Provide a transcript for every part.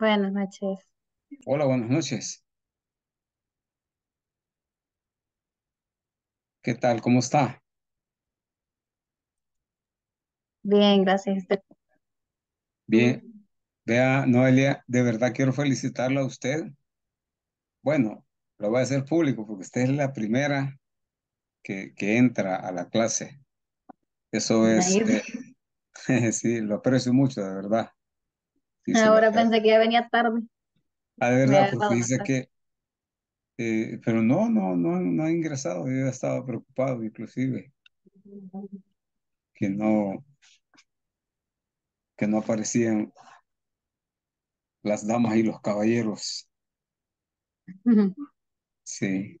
Buenas noches. Hola, buenas noches. ¿Qué tal? ¿Cómo está? Bien, gracias. Bien. Vea, Noelia, de verdad quiero felicitarla a usted. Bueno, lo voy a hacer público porque usted es la primera que, que entra a la clase. Eso es... Eh, sí, lo aprecio mucho, de verdad. Ahora pensé que ya venía tarde. Ah, de verdad, porque dice que, eh, pero no, no, no, no ha ingresado, yo estaba preocupado inclusive, que no, que no aparecían las damas y los caballeros. Sí.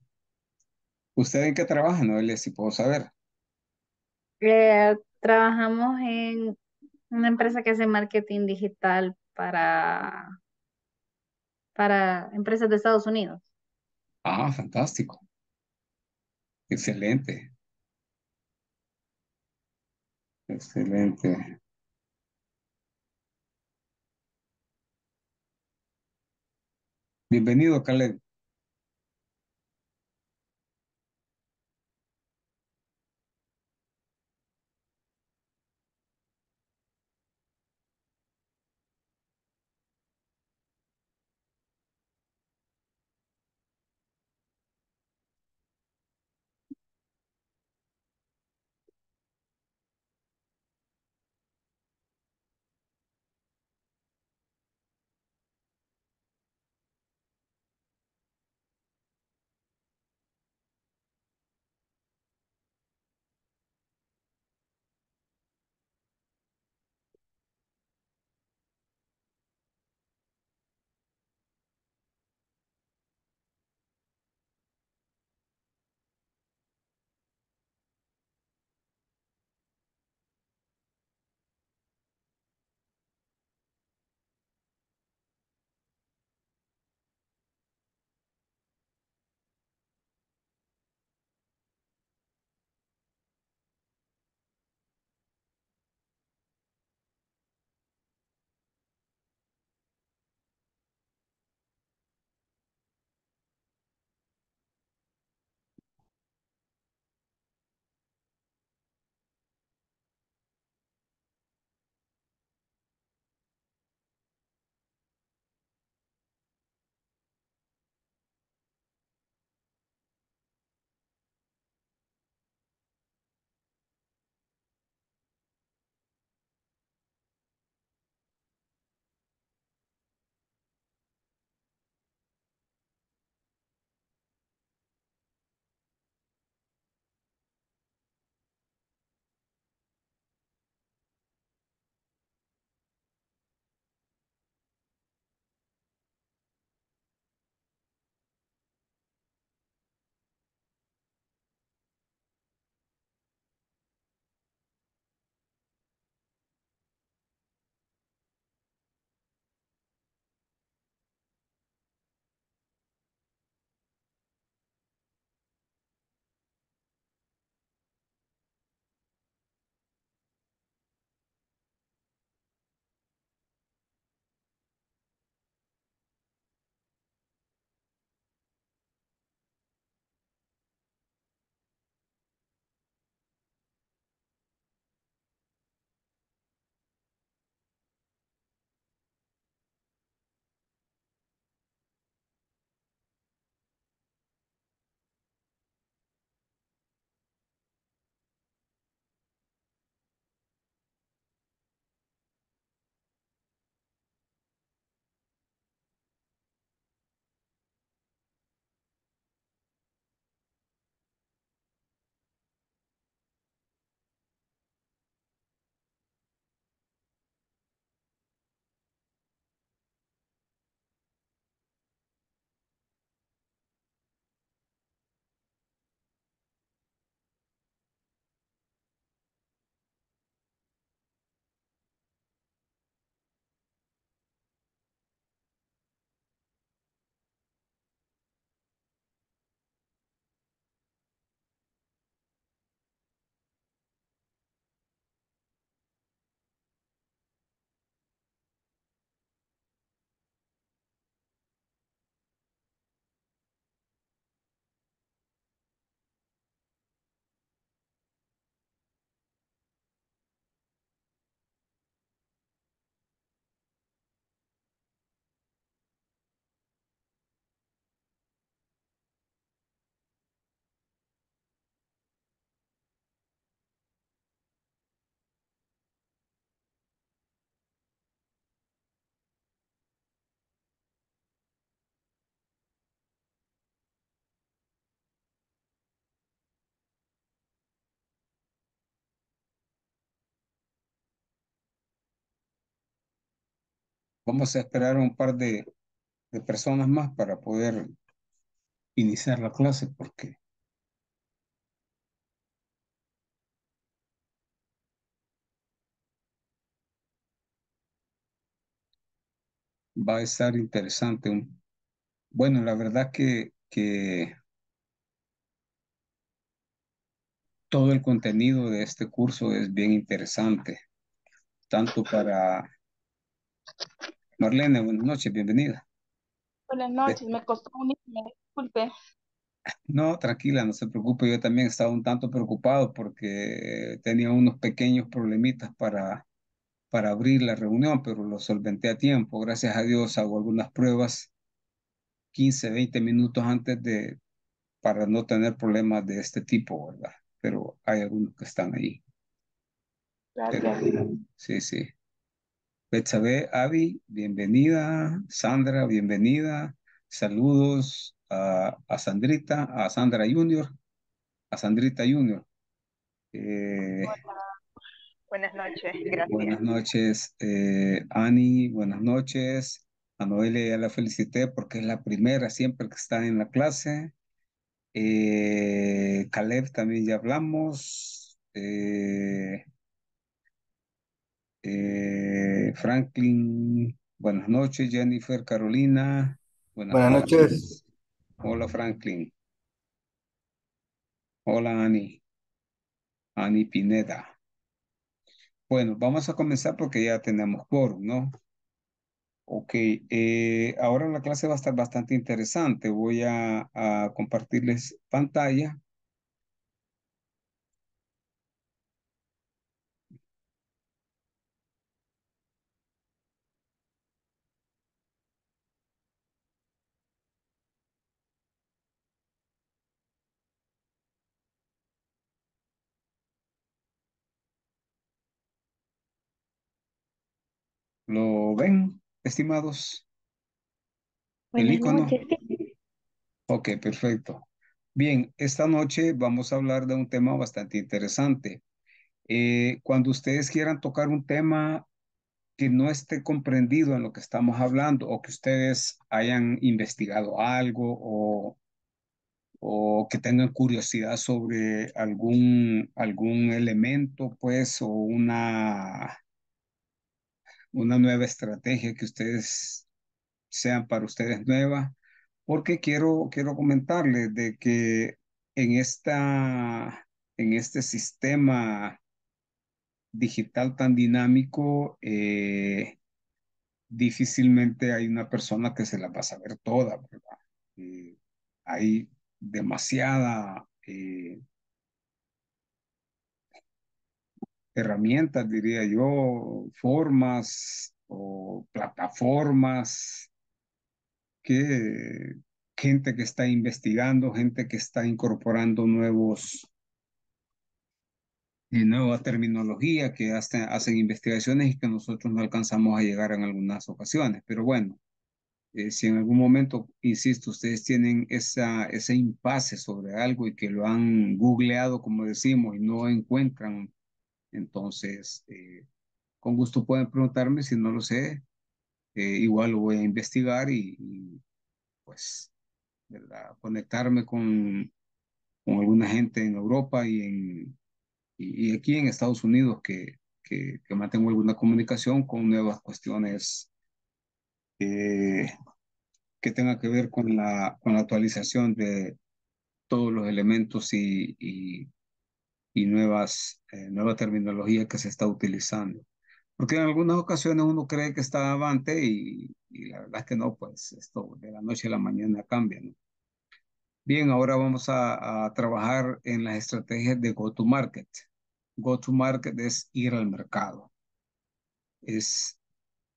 ¿Usted en qué trabaja, Noelia, si puedo saber? Eh, trabajamos en una empresa que hace marketing digital para, para empresas de Estados Unidos. Ah, fantástico. Excelente. Excelente. Bienvenido, Caleb. Vamos a esperar un par de, personas más para poder iniciar la clase porque va a estar interesante. Bueno, la verdad que todo el contenido de este curso es bien interesante, tanto para Marlene, buenas noches, bienvenida. Buenas noches, me costó unirme, disculpe. No, tranquila, no se preocupe, yo también estaba un tanto preocupado porque tenía unos pequeños problemitas para, para abrir la reunión, pero lo solventé a tiempo, gracias a Dios hago algunas pruebas 15, 20 minutos antes de, para no tener problemas de este tipo, ¿verdad? Pero hay algunos que están ahí. Gracias. sí, sí. Betsabe, Avi, bienvenida. Sandra, bienvenida. Saludos a, Sandrita, a Sandra Junior, a Sandrita Junior. Eh, buenas noches, gracias. Buenas noches, eh, Annie, buenas noches. A Noelia ya la felicité porque es la primera siempre que está en la clase. Eh, Caleb también ya hablamos. Eh, Franklin, buenas noches. Jennifer, Carolina. Buenas, noches. Hola, Franklin. Hola, Ani. Ani Pineda. Bueno, vamos a comenzar porque ya tenemos quórum, ¿no? Ok, eh, ahora la clase va a estar bastante interesante. Voy a compartirles pantalla ¿Lo ven, estimados? El icono. Ok, perfecto. Bien, esta noche vamos a hablar de un tema bastante interesante. Eh, cuando ustedes quieran tocar un tema que no esté comprendido en lo que estamos hablando o que ustedes hayan investigado algo o, o que tengan curiosidad sobre algún, algún elemento, pues, o una, una nueva estrategia que ustedes sean para ustedes nueva, porque quiero, quiero comentarles de que en, esta, en este sistema digital tan dinámico, eh, difícilmente hay una persona que se la va a saber toda, ¿verdad? Eh, hay demasiada eh, herramientas, diría yo, formas o plataformas que gente que está investigando, gente que está incorporando nuevos y eh, nueva terminología que hacen investigaciones y que nosotros no alcanzamos a llegar en algunas ocasiones. Pero bueno, eh, si en algún momento, insisto, ustedes tienen esa, ese impasse sobre algo y que lo han googleado, como decimos, y no encuentran entonces, eh, con gusto pueden preguntarme si no lo sé. Eh, igual lo voy a investigar y, pues, Conectarme con, alguna gente en Europa y, en, y, aquí en Estados Unidos que, que, mantengo alguna comunicación con nuevas cuestiones eh, que tengan que ver con la, con la actualización de todos los elementos y y nuevas, eh, nueva terminología que se está utilizando. Porque en algunas ocasiones uno cree que está avante y, la verdad es que no, pues esto de la noche a la mañana cambia. ¿no? Bien, ahora vamos a, a, trabajar en las estrategias de go-to-market. Go-to-market es ir al mercado. Es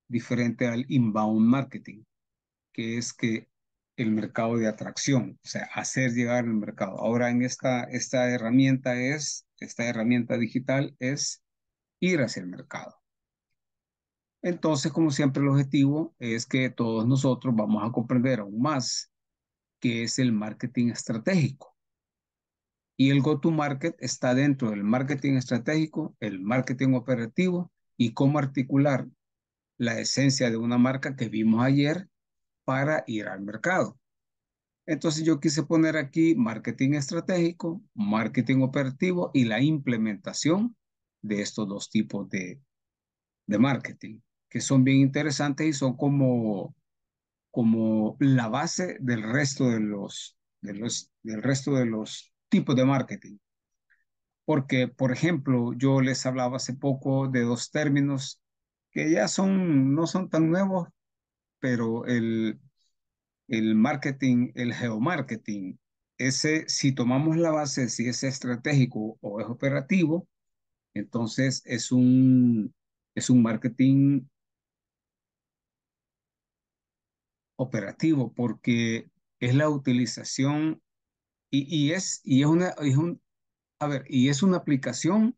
diferente al inbound marketing, que es que el mercado de atracción, o sea, hacer llegar el mercado. Ahora en esta, esta herramienta es esta herramienta digital es ir hacia el mercado. Entonces, como siempre, el objetivo es que todos nosotros vamos a comprender aún más qué es el marketing estratégico. Y el go-to-market está dentro del marketing estratégico, el marketing operativo y cómo articular la esencia de una marca que vimos ayer para ir al mercado. Entonces yo quise poner aquí marketing estratégico, marketing operativo y la implementación de estos dos tipos de, de marketing, que son bien interesantes y son como, como la base del resto de los, de los, del resto de los tipos de marketing. Porque, por ejemplo, yo les hablaba hace poco de dos términos que ya son, no son tan nuevos, pero el el marketing, el geomarketing, ese, si tomamos la base, si es estratégico o es operativo, entonces es un, es un marketing operativo porque es la utilización y, y es, y es una, es un, a ver, y es una aplicación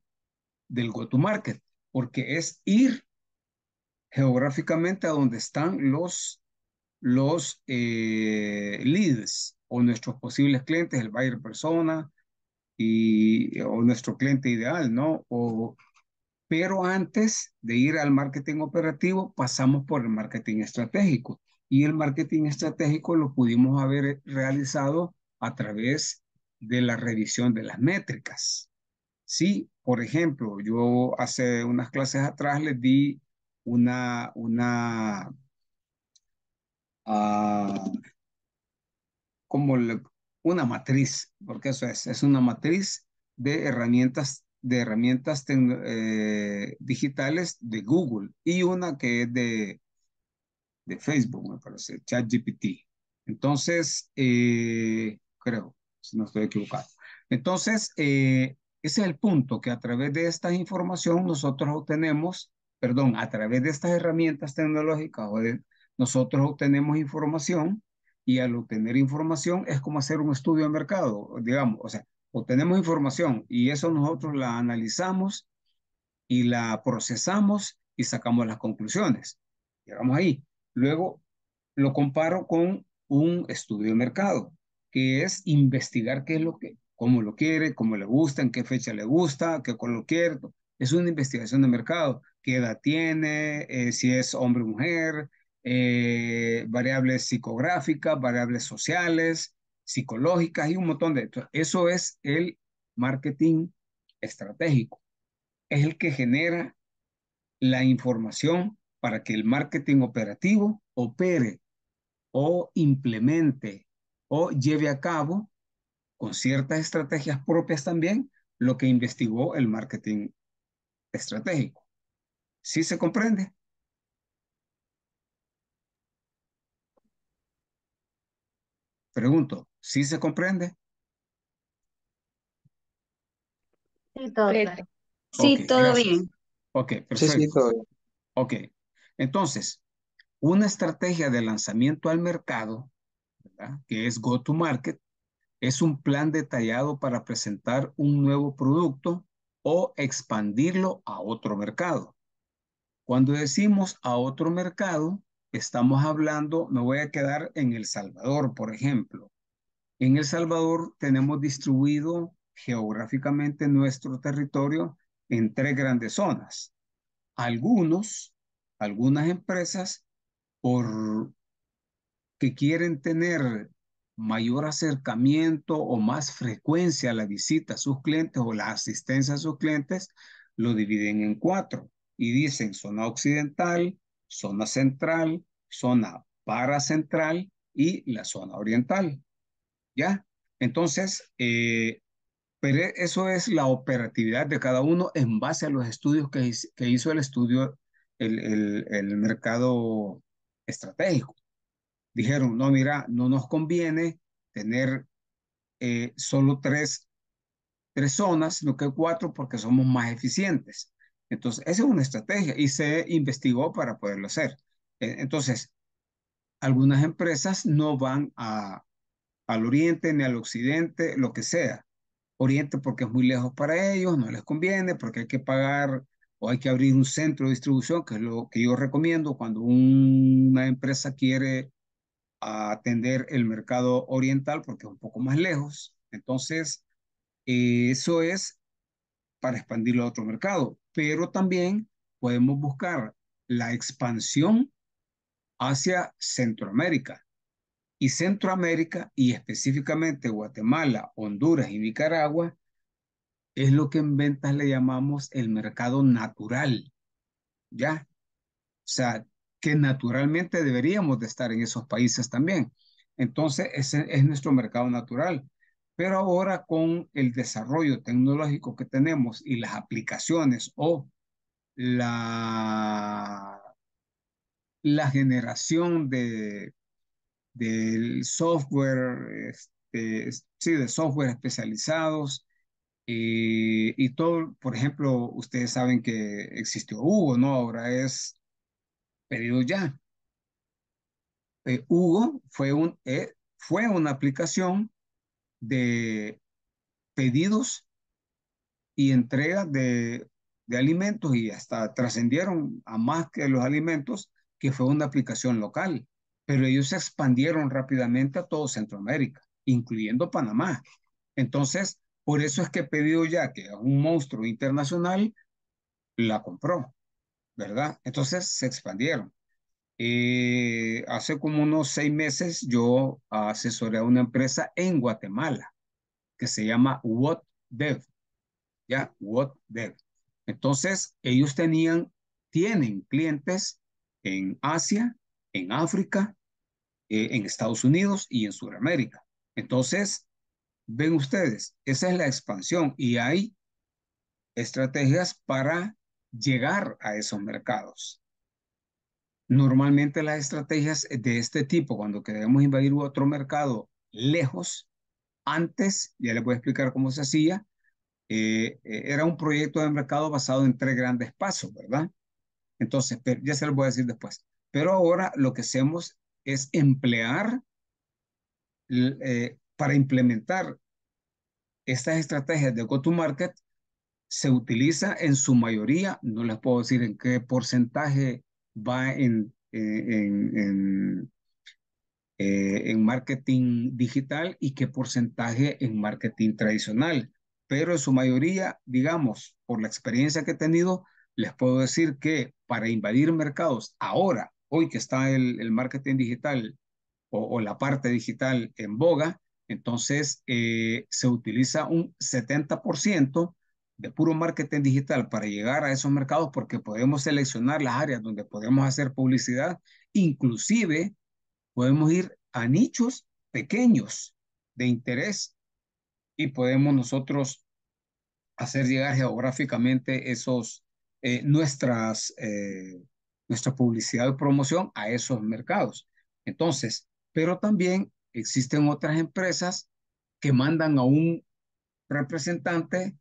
del go-to-market porque es ir geográficamente a donde están los los eh, leads o nuestros posibles clientes, el buyer persona y, o nuestro cliente ideal, ¿no? O, pero antes de ir al marketing operativo, pasamos por el marketing estratégico. Y el marketing estratégico lo pudimos haber realizado a través de la revisión de las métricas. Sí, por ejemplo, yo hace unas clases atrás les di una, una Ah, como una matriz, porque eso es, es una matriz de herramientas, de herramientas eh, digitales de Google y una que es de, de Facebook, me parece, ChatGPT. Entonces, eh, creo, si no estoy equivocado. Entonces, eh, ese es el punto, que a través de esta información nosotros obtenemos, perdón, a través de estas herramientas tecnológicas o de, nosotros obtenemos información y al obtener información es como hacer un estudio de mercado, digamos, o sea, obtenemos información y eso nosotros la analizamos y la procesamos y sacamos las conclusiones. Llegamos ahí. Luego lo comparo con un estudio de mercado, que es investigar qué es lo que, cómo lo quiere, cómo le gusta, en qué fecha le gusta, qué color quiere. Es una investigación de mercado, qué edad tiene, eh, si es hombre o mujer, eh, variables psicográficas, variables sociales, psicológicas y un montón de... eso es el marketing estratégico. Es el que genera la información para que el marketing operativo opere o implemente o lleve a cabo con ciertas estrategias propias también lo que investigó el marketing estratégico. ¿Sí se comprende? Pregunto, ¿sí se comprende? Sí, todo bien. Sí, todo bien. Ok, perfecto. Ok, entonces, una estrategia de lanzamiento al mercado, ¿verdad? que es Go to Market, es un plan detallado para presentar un nuevo producto o expandirlo a otro mercado. Cuando decimos a otro mercado, estamos hablando, me voy a quedar en El Salvador, por ejemplo. En El Salvador tenemos distribuido geográficamente nuestro territorio en tres grandes zonas. Algunos, algunas empresas, por que quieren tener mayor acercamiento o más frecuencia a la visita a sus clientes o la asistencia a sus clientes, lo dividen en cuatro y dicen zona occidental, zona central, zona paracentral y la zona oriental. ¿Ya? Entonces, eh, pero eso es la operatividad de cada uno en base a los estudios que, hizo el estudio, el, mercado estratégico. Dijeron, no, mira, no nos conviene tener eh, solo tres, tres zonas, sino que cuatro porque somos más eficientes. Entonces, esa es una estrategia y se investigó para poderlo hacer. E, entonces, algunas empresas no van al oriente ni al occidente, lo que sea. Oriente porque es muy lejos para ellos, no les conviene, porque hay que pagar o hay que abrir un centro de distribución, que es lo que yo recomiendo cuando una empresa quiere atender el mercado oriental, porque es un poco más lejos. Entonces, eh, eso es para expandirlo a otro mercado pero también podemos buscar la expansión hacia Centroamérica. Y Centroamérica, y específicamente Guatemala, Honduras y Nicaragua, es lo que en ventas le llamamos el mercado natural. ¿Ya? O sea, que naturalmente deberíamos de estar en esos países también. Entonces, ese es nuestro mercado natural. Pero ahora con el desarrollo tecnológico que tenemos y las aplicaciones o la, la generación de, del software, este, sí, de software especializados, eh, y, todo, por ejemplo, ustedes saben que existió Hugo, ¿no? Ahora es pedido ya. Eh, Hugo fue, un, eh, fue una aplicación de pedidos y entrega de, alimentos y hasta trascendieron a más que los alimentos, que fue una aplicación local, pero ellos se expandieron rápidamente a todo Centroamérica, incluyendo Panamá. Entonces, por eso es que Pedido Ya, que un monstruo internacional, la compró, ¿verdad? Entonces se expandieron. Eh, hace como unos seis meses yo asesoré a una empresa en Guatemala que se llama WhatDev. ¿Ya? WhatDev. Entonces, ellos tenían, tienen clientes en Asia, en África, eh, en Estados Unidos y en Sudamérica. Entonces, ven ustedes, esa es la expansión y hay estrategias para llegar a esos mercados. Normalmente las estrategias de este tipo, cuando queremos invadir otro mercado lejos, antes, ya les voy a explicar cómo se hacía, eh, eh, era un proyecto de mercado basado en tres grandes pasos, ¿verdad? Entonces, ya se lo voy a decir después. Pero ahora lo que hacemos es emplear eh, para implementar estas estrategias de go-to-market, se utiliza en su mayoría, no les puedo decir en qué porcentaje va en, eh, eh, en, marketing digital y qué porcentaje en marketing tradicional. Pero en su mayoría, digamos, por la experiencia que he tenido, les puedo decir que para invadir mercados ahora, hoy que está el, marketing digital o, la parte digital en boga, entonces eh, se utiliza un 70% de puro marketing digital para llegar a esos mercados porque podemos seleccionar las áreas donde podemos hacer publicidad, inclusive podemos ir a nichos pequeños de interés y podemos nosotros hacer llegar geográficamente esos, eh, nuestras, eh, nuestra publicidad y promoción a esos mercados. Entonces, pero también existen otras empresas que mandan a un representante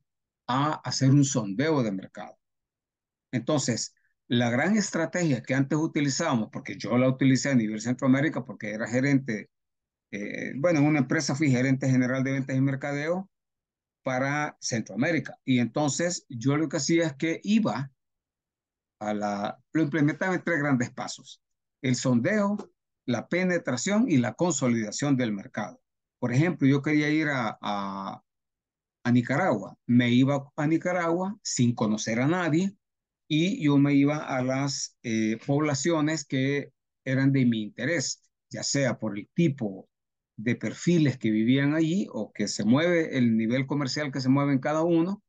a hacer un sondeo de mercado. Entonces, la gran estrategia que antes utilizábamos, porque yo la utilicé a nivel Centroamérica porque era gerente, eh, bueno, en una empresa fui gerente general de ventas y mercadeo para Centroamérica. Y entonces yo lo que hacía es que iba a la, lo implementaba en tres grandes pasos, el sondeo, la penetración y la consolidación del mercado. Por ejemplo, yo quería ir a a Nicaragua. Me iba a Nicaragua sin conocer a nadie y yo me iba a las eh, poblaciones que eran de mi interés, ya sea por el tipo de perfiles que vivían allí o que se mueve el nivel comercial que se mueve en cada uno,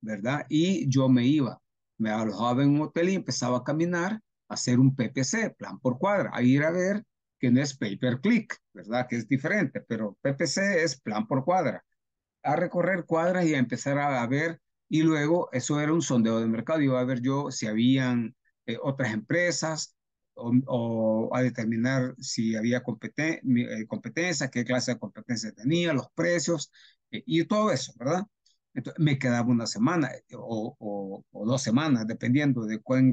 ¿verdad? Y yo me iba, me alojaba en un hotel y empezaba a caminar, a hacer un PPC, plan por cuadra, a ir a ver que no es pay per click, ¿verdad? Que es diferente, pero PPC es plan por cuadra a recorrer cuadras y a empezar a, ver, y luego eso era un sondeo de mercado, iba a ver yo si habían eh, otras empresas o, a determinar si había eh, competencia, qué clase de competencia tenía, los precios eh, y todo eso, ¿verdad? Entonces, me quedaba una semana o, dos semanas, dependiendo de cuán,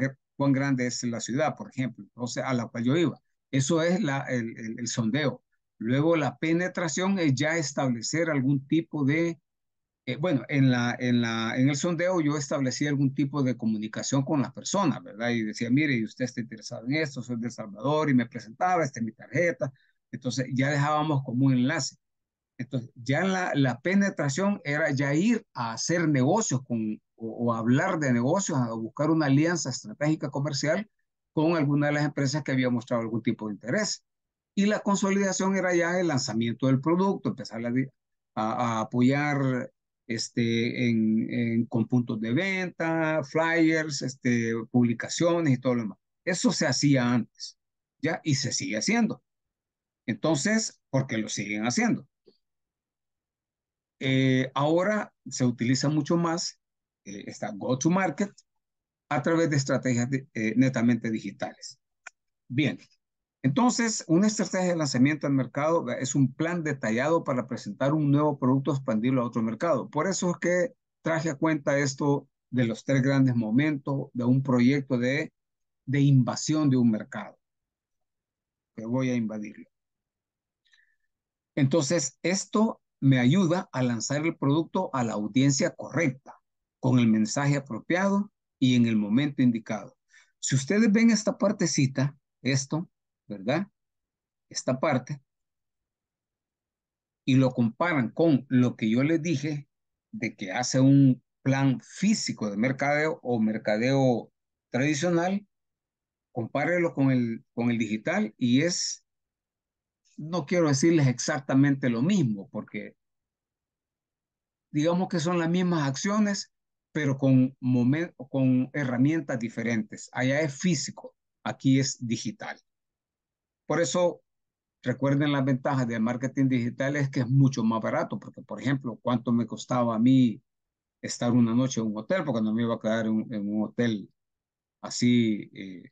grande es la ciudad, por ejemplo, a la cual yo iba. Eso es la, el sondeo. Luego la penetración es ya establecer algún tipo de, eh, bueno, en, la, en, la, en el sondeo yo establecí algún tipo de comunicación con las personas, ¿verdad? Y decía, mire, usted está interesado en esto, soy de Salvador y me presentaba, esta es mi tarjeta. Entonces ya dejábamos como un enlace. Entonces ya la, penetración era ya ir a hacer negocios con, o, o hablar de negocios, a buscar una alianza estratégica comercial con alguna de las empresas que había mostrado algún tipo de interés. Y la consolidación era ya el lanzamiento del producto, empezar a, apoyar este, en, con puntos de venta, flyers, este, publicaciones y todo lo demás. Eso se hacía antes, ¿ya? Y se sigue haciendo. Entonces, porque lo siguen haciendo. Eh, ahora se utiliza mucho más eh, esta go-to-market a través de estrategias eh, netamente digitales. Bien, entonces, una estrategia de lanzamiento al mercado es un plan detallado para presentar un nuevo producto, expandirlo a otro mercado. Por eso es que traje a cuenta esto de los tres grandes momentos de un proyecto de, de invasión de un mercado, que voy a invadirlo. Entonces, esto me ayuda a lanzar el producto a la audiencia correcta, con el mensaje apropiado y en el momento indicado. Si ustedes ven esta partecita, esto, ¿verdad? Esta parte. Y lo comparan con lo que yo les dije de que hace un plan físico de mercadeo o mercadeo tradicional, compárenlo con el, con el digital y es, no quiero decirles exactamente lo mismo, porque digamos que son las mismas acciones, pero con, con herramientas diferentes. Allá es físico, aquí es digital. Por eso, recuerden las ventajas del marketing digital es que es mucho más barato, porque, por ejemplo, cuánto me costaba a mí estar una noche en un hotel, porque no me iba a quedar en, un hotel así eh,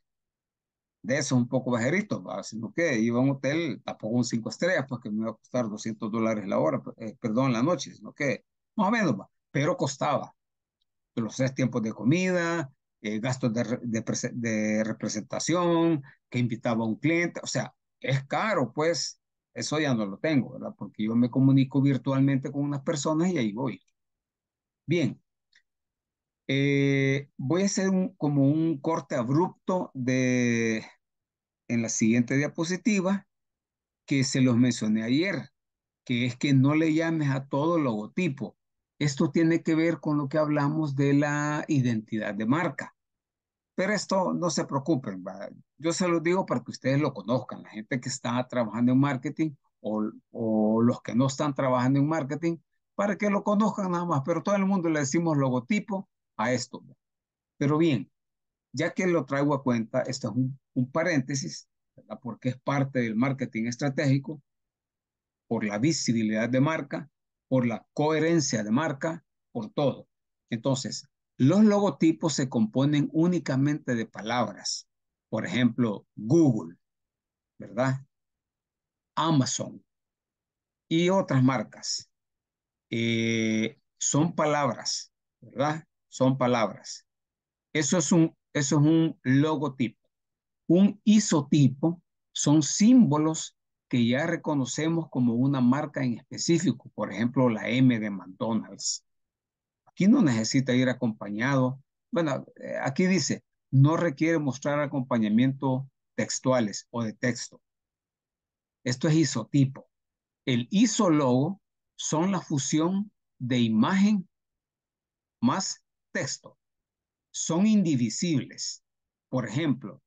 de eso un poco bajerito, sino que iba a un hotel, tampoco un cinco estrellas, porque pues, me iba a costar 200 dólares la hora, eh, perdón, la noche, sino que más o menos, pero costaba. Los tres tiempos de comida, eh, gastos de, representación, que invitaba a un cliente, o sea, es caro, pues eso ya no lo tengo, ¿verdad? Porque yo me comunico virtualmente con unas personas y ahí voy. Bien, eh, voy a hacer como un corte abrupto de, en la siguiente diapositiva que se los mencioné ayer, que es que no le llames a todo logotipo, esto tiene que ver con lo que hablamos de la identidad de marca. Pero esto no se preocupen, yo se los digo para que ustedes lo conozcan, la gente que está trabajando en marketing o, o, los que no están trabajando en marketing, para que lo conozcan nada más, pero todo el mundo le decimos logotipo a esto. Pero bien, ya que lo traigo a cuenta, esto es un, un paréntesis, ¿verdad? porque es parte del marketing estratégico, por la visibilidad de marca, por la coherencia de marca, por todo. Entonces, los logotipos se componen únicamente de palabras. Por ejemplo, Google, ¿verdad? Amazon y otras marcas. Eh, son palabras, ¿verdad? Son palabras. Eso es un, eso es un logotipo. Un isotipo son símbolos que ya reconocemos como una marca en específico, por ejemplo, la M de McDonald's. Aquí no necesita ir acompañado. Bueno, eh, aquí dice, no requiere mostrar acompañamiento textuales o de texto. Esto es isotipo. El isologo son la fusión de imagen más texto. Son indivisibles. Por ejemplo,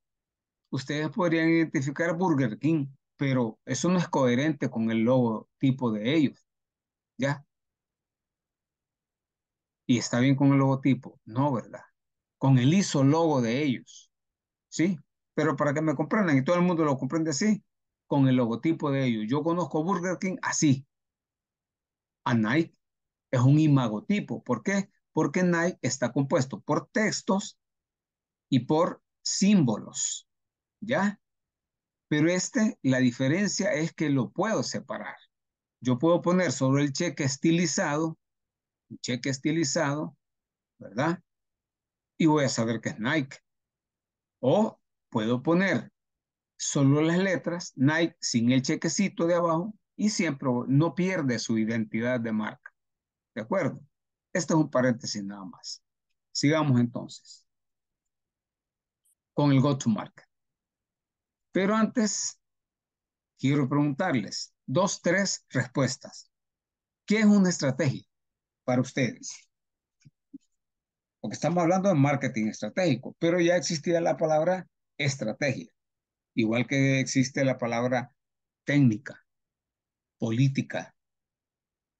ustedes podrían identificar Burger King pero eso no es coherente con el logotipo de ellos, ¿ya? Y está bien con el logotipo, no, ¿verdad? Con el logo de ellos, ¿sí? Pero para que me comprendan, y todo el mundo lo comprende así, con el logotipo de ellos. Yo conozco Burger King así. A Nike es un imagotipo. ¿Por qué? Porque Nike está compuesto por textos y por símbolos, ¿ya? Pero este, la diferencia es que lo puedo separar. Yo puedo poner solo el cheque estilizado, un cheque estilizado, ¿verdad? Y voy a saber que es Nike. O puedo poner solo las letras, Nike, sin el chequecito de abajo, y siempre no pierde su identidad de marca. ¿De acuerdo? Este es un paréntesis nada más. Sigamos entonces con el go-to-market. Pero antes, quiero preguntarles dos, tres respuestas. ¿Qué es una estrategia para ustedes? Porque estamos hablando de marketing estratégico, pero ya existía la palabra estrategia, igual que existe la palabra técnica, política.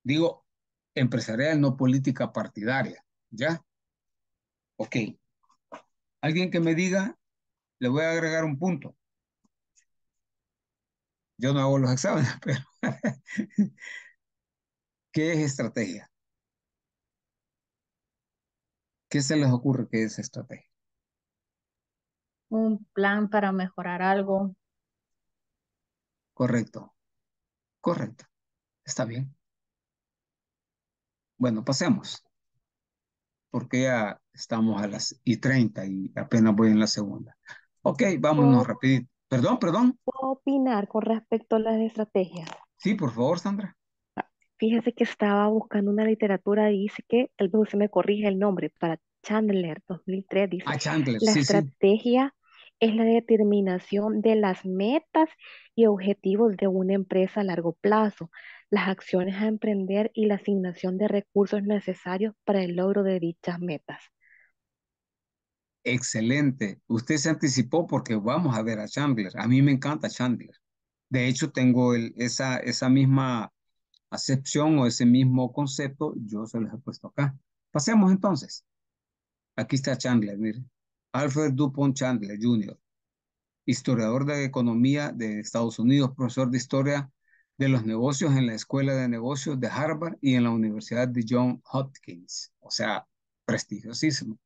Digo, empresarial, no política partidaria, ¿ya? Ok. Alguien que me diga, le voy a agregar un punto. Yo no hago los exámenes, pero ¿qué es estrategia? ¿Qué se les ocurre que es estrategia? Un plan para mejorar algo. Correcto. Correcto. Está bien. Bueno, pasemos. Porque ya estamos a las y 30 y apenas voy en la segunda. Ok, vámonos rapidito. Perdón, perdón. ¿Puedo opinar con respecto a las estrategias? Sí, por favor, Sandra. Fíjese que estaba buscando una literatura y dice que, tal vez usted me corrige el nombre, para Chandler 2003 dice. Ah, la estrategia es la determinación de las metas y objetivos de una empresa a largo plazo, las acciones a emprender y la asignación de recursos necesarios para el logro de dichas metas. Excelente. Usted se anticipó porque vamos a ver a Chandler. A mí me encanta Chandler. De hecho, tengo esa, misma acepción o ese mismo concepto. Yo se los he puesto acá. Pasemos entonces. Aquí está Chandler, mire. Alfred Dupont Chandler Jr., historiador de economía de Estados Unidos, profesor de historia de los negocios en la Escuela de Negocios de Harvard y en la Universidad de John Hopkins. O sea, prestigiosísimo.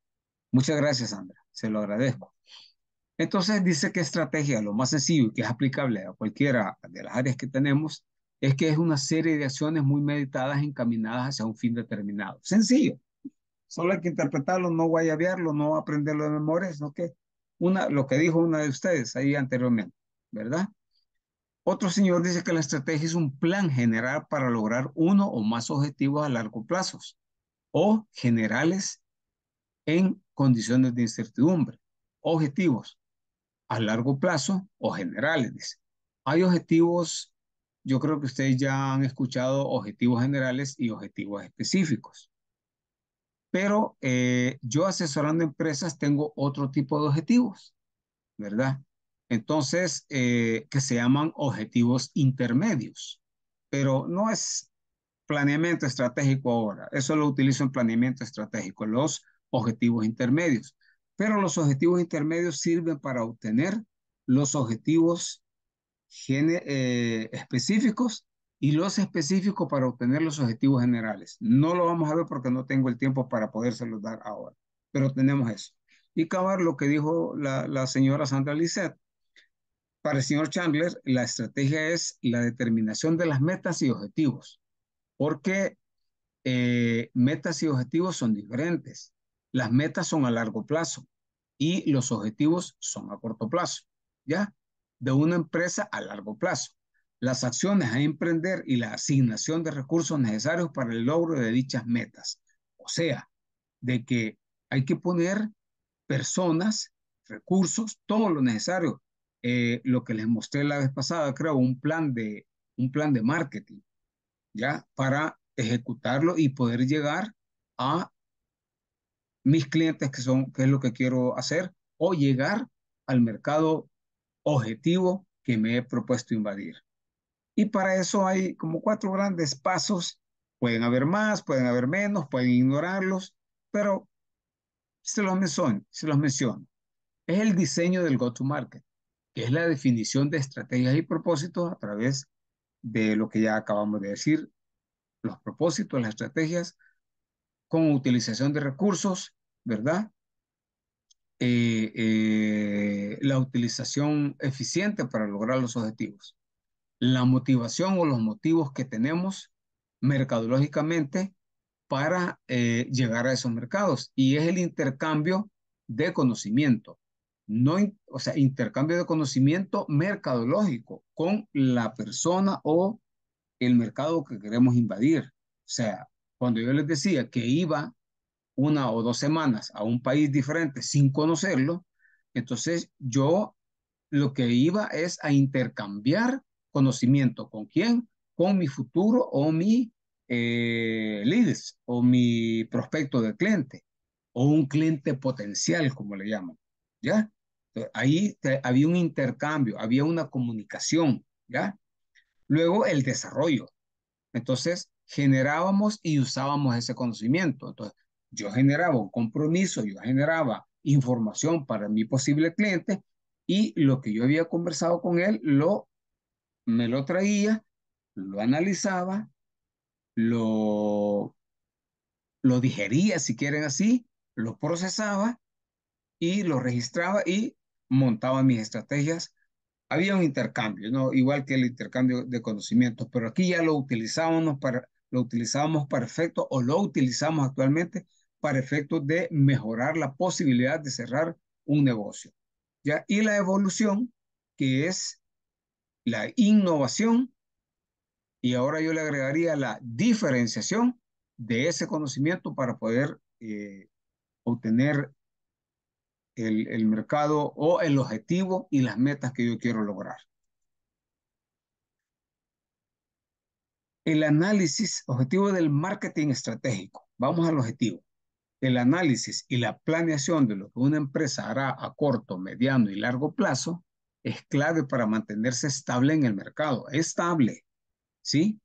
Muchas gracias, Sandra. Se lo agradezco. Entonces dice que estrategia, lo más sencillo y que es aplicable a cualquiera de las áreas que tenemos, es que es una serie de acciones muy meditadas encaminadas hacia un fin determinado. Sencillo. Solo hay que interpretarlo, no guayabearlo, no aprenderlo de memoria, sino que una, lo que dijo una de ustedes ahí anteriormente, ¿verdad? Otro señor dice que la estrategia es un plan general para lograr uno o más objetivos a largo plazo o generales en condiciones de incertidumbre. Objetivos a largo plazo o generales. Hay objetivos, yo creo que ustedes ya han escuchado objetivos generales y objetivos específicos. Pero eh, yo asesorando empresas tengo otro tipo de objetivos, ¿verdad? Entonces, eh, que se llaman objetivos intermedios, pero no es planeamiento estratégico ahora, eso lo utilizo en planeamiento estratégico. Los objetivos intermedios. Pero los objetivos intermedios sirven para obtener los objetivos eh, específicos y los específicos para obtener los objetivos generales. No lo vamos a ver porque no tengo el tiempo para podérselo dar ahora, pero tenemos eso. Y acabar lo que dijo la, señora Sandra Lisset. Para el señor Chandler, la estrategia es la determinación de las metas y objetivos, porque eh, metas y objetivos son diferentes. Las metas son a largo plazo y los objetivos son a corto plazo, ¿ya? De una empresa a largo plazo. Las acciones a emprender y la asignación de recursos necesarios para el logro de dichas metas. O sea, de que hay que poner personas, recursos, todo lo necesario. Eh, lo que les mostré la vez pasada, creo, un plan de, un plan de marketing, ¿ya? Para ejecutarlo y poder llegar a mis clientes que son, qué es lo que quiero hacer o llegar al mercado objetivo que me he propuesto invadir. Y para eso hay como cuatro grandes pasos. Pueden haber más, pueden haber menos, pueden ignorarlos, pero se los menciono. Se los menciono. Es el diseño del go-to-market, que es la definición de estrategias y propósitos a través de lo que ya acabamos de decir, los propósitos, las estrategias, con utilización de recursos, ¿verdad? Eh, eh, la utilización eficiente para lograr los objetivos. La motivación o los motivos que tenemos mercadológicamente para eh, llegar a esos mercados y es el intercambio de conocimiento. No, o sea, intercambio de conocimiento mercadológico con la persona o el mercado que queremos invadir. O sea, cuando yo les decía que iba una o dos semanas a un país diferente sin conocerlo, entonces yo lo que iba es a intercambiar conocimiento. ¿Con quién? Con mi futuro o mi eh, leads o mi prospecto de cliente o un cliente potencial, como le llaman. ¿Ya? ahí había un intercambio, había una comunicación. ¿Ya? Luego el desarrollo. Entonces generábamos y usábamos ese conocimiento. Entonces yo generaba un compromiso, yo generaba información para mi posible cliente y lo que yo había conversado con él lo me lo traía, lo analizaba, lo lo digería si quieren así, lo procesaba y lo registraba y montaba mis estrategias. Había un intercambio, ¿no? igual que el intercambio de conocimientos, pero aquí ya lo utilizábamos para lo utilizábamos perfecto o lo utilizamos actualmente para efectos de mejorar la posibilidad de cerrar un negocio. ¿ya? Y la evolución, que es la innovación, y ahora yo le agregaría la diferenciación de ese conocimiento para poder eh, obtener el, el mercado o el objetivo y las metas que yo quiero lograr. El análisis objetivo del marketing estratégico. Vamos al objetivo el análisis y la planeación de lo que una empresa hará a corto, mediano y largo plazo es clave para mantenerse estable en el mercado, estable, ¿sí?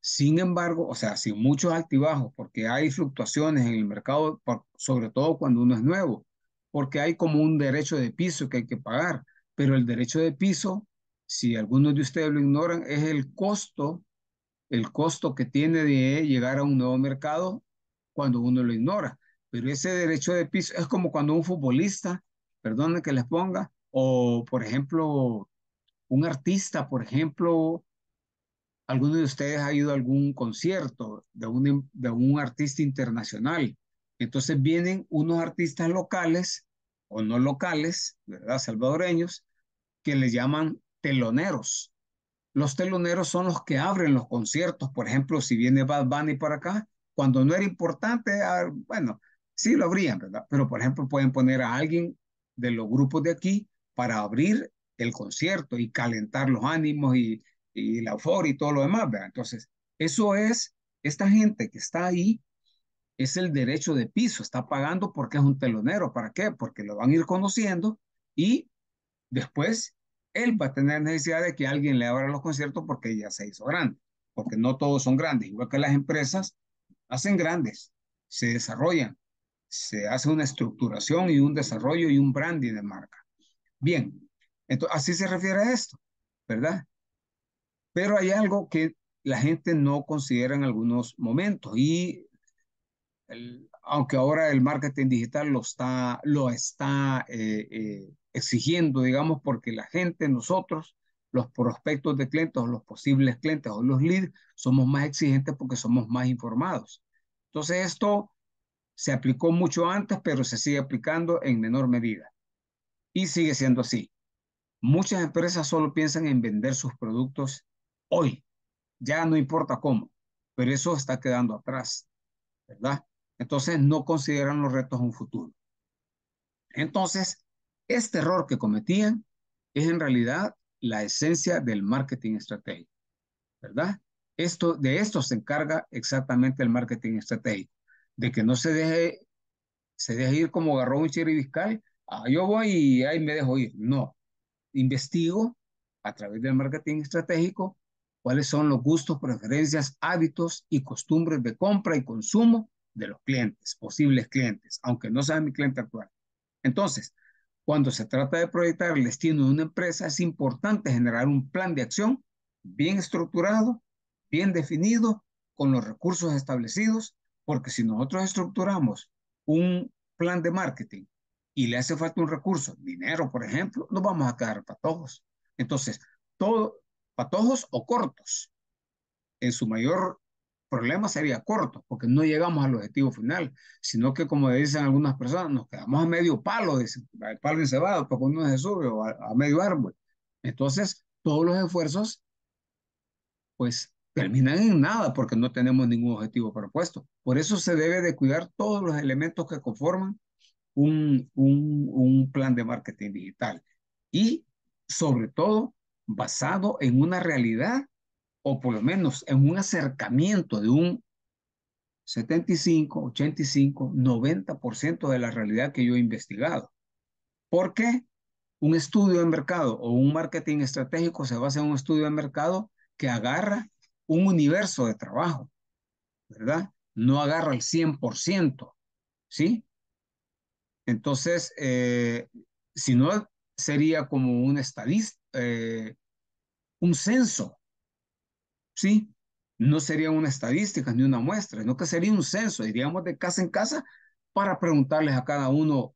Sin embargo, o sea, sin muchos altibajos, porque hay fluctuaciones en el mercado, sobre todo cuando uno es nuevo, porque hay como un derecho de piso que hay que pagar, pero el derecho de piso, si algunos de ustedes lo ignoran, es el costo, el costo que tiene de llegar a un nuevo mercado cuando uno lo ignora. Pero ese derecho de piso es como cuando un futbolista, Perdone que les ponga, o por ejemplo, un artista, por ejemplo, alguno de ustedes ha ido a algún concierto de un, de un artista internacional. Entonces vienen unos artistas locales o no locales, ¿verdad? Salvadoreños, que les llaman teloneros. Los teloneros son los que abren los conciertos. Por ejemplo, si viene Bad Bunny para acá, cuando no era importante, ah, bueno, Sí, lo abrían, ¿verdad? Pero, por ejemplo, pueden poner a alguien de los grupos de aquí para abrir el concierto y calentar los ánimos y, y la euforia y todo lo demás, ¿verdad? Entonces, eso es, esta gente que está ahí es el derecho de piso, está pagando porque es un telonero. ¿Para qué? Porque lo van a ir conociendo y después él va a tener necesidad de que alguien le abra los conciertos porque ya se hizo grande, porque no todos son grandes, igual que las empresas hacen grandes, se desarrollan, se hace una estructuración y un desarrollo y un branding de marca. Bien, entonces así se refiere a esto, ¿verdad? Pero hay algo que la gente no considera en algunos momentos y aunque ahora el marketing digital lo está, lo está eh, eh, exigiendo, digamos, porque la gente, nosotros, los prospectos de clientes o los posibles clientes o los leads, somos más exigentes porque somos más informados. Entonces esto se aplicó mucho antes, pero se sigue aplicando en menor medida. Y sigue siendo así. Muchas empresas solo piensan en vender sus productos hoy. Ya no importa cómo, pero eso está quedando atrás, ¿verdad? Entonces no consideran los retos un futuro. Entonces, este error que cometían es en realidad la esencia del marketing estratégico, ¿verdad? Esto, de esto se encarga exactamente el marketing estratégico de que no se deje, se deje ir como agarró un chiribiscal, ah, yo voy y ahí me dejo ir. No, investigo a través del marketing estratégico cuáles son los gustos, preferencias, hábitos y costumbres de compra y consumo de los clientes, posibles clientes, aunque no sea mi cliente actual. Entonces, cuando se trata de proyectar el destino de una empresa, es importante generar un plan de acción bien estructurado, bien definido, con los recursos establecidos porque si nosotros estructuramos un plan de marketing y le hace falta un recurso, dinero, por ejemplo, nos vamos a quedar patojos. Entonces, todo, patojos o cortos. En su mayor problema sería corto, porque no llegamos al objetivo final, sino que como dicen algunas personas, nos quedamos a medio palo, el palo encebado, porque uno se sube o a medio árbol. Entonces, todos los esfuerzos, pues, terminan en nada porque no tenemos ningún objetivo propuesto. Por eso se debe de cuidar todos los elementos que conforman un, un, un plan de marketing digital y sobre todo basado en una realidad o por lo menos en un acercamiento de un 75, 85, 90% de la realidad que yo he investigado. ¿Por qué? Un estudio de mercado o un marketing estratégico se basa en un estudio de mercado que agarra un universo de trabajo, ¿verdad? No agarra el 100%, ¿sí? Entonces, eh, si no, sería como un estadista, eh, un censo, ¿sí? No sería una estadística ni una muestra, sino que sería un censo, diríamos de casa en casa para preguntarles a cada uno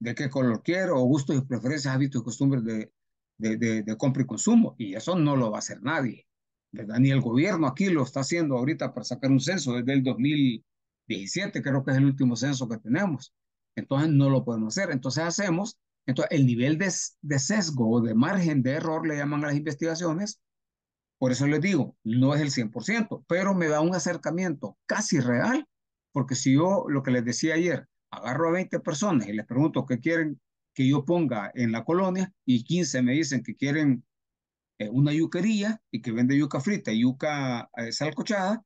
de qué color quiero, o gustos y preferencias, hábitos y costumbres de, de, de compra y consumo, y eso no lo va a hacer nadie. Ni el gobierno aquí lo está haciendo ahorita para sacar un censo desde el 2017, creo que es el último censo que tenemos. Entonces no lo podemos hacer. Entonces hacemos, entonces el nivel de, de sesgo o de margen de error le llaman a las investigaciones. Por eso les digo, no es el 100%, pero me da un acercamiento casi real, porque si yo, lo que les decía ayer, agarro a 20 personas y les pregunto qué quieren que yo ponga en la colonia y 15 me dicen que quieren eh, una yuquería y que vende yuca frita y yuca eh, salcochada,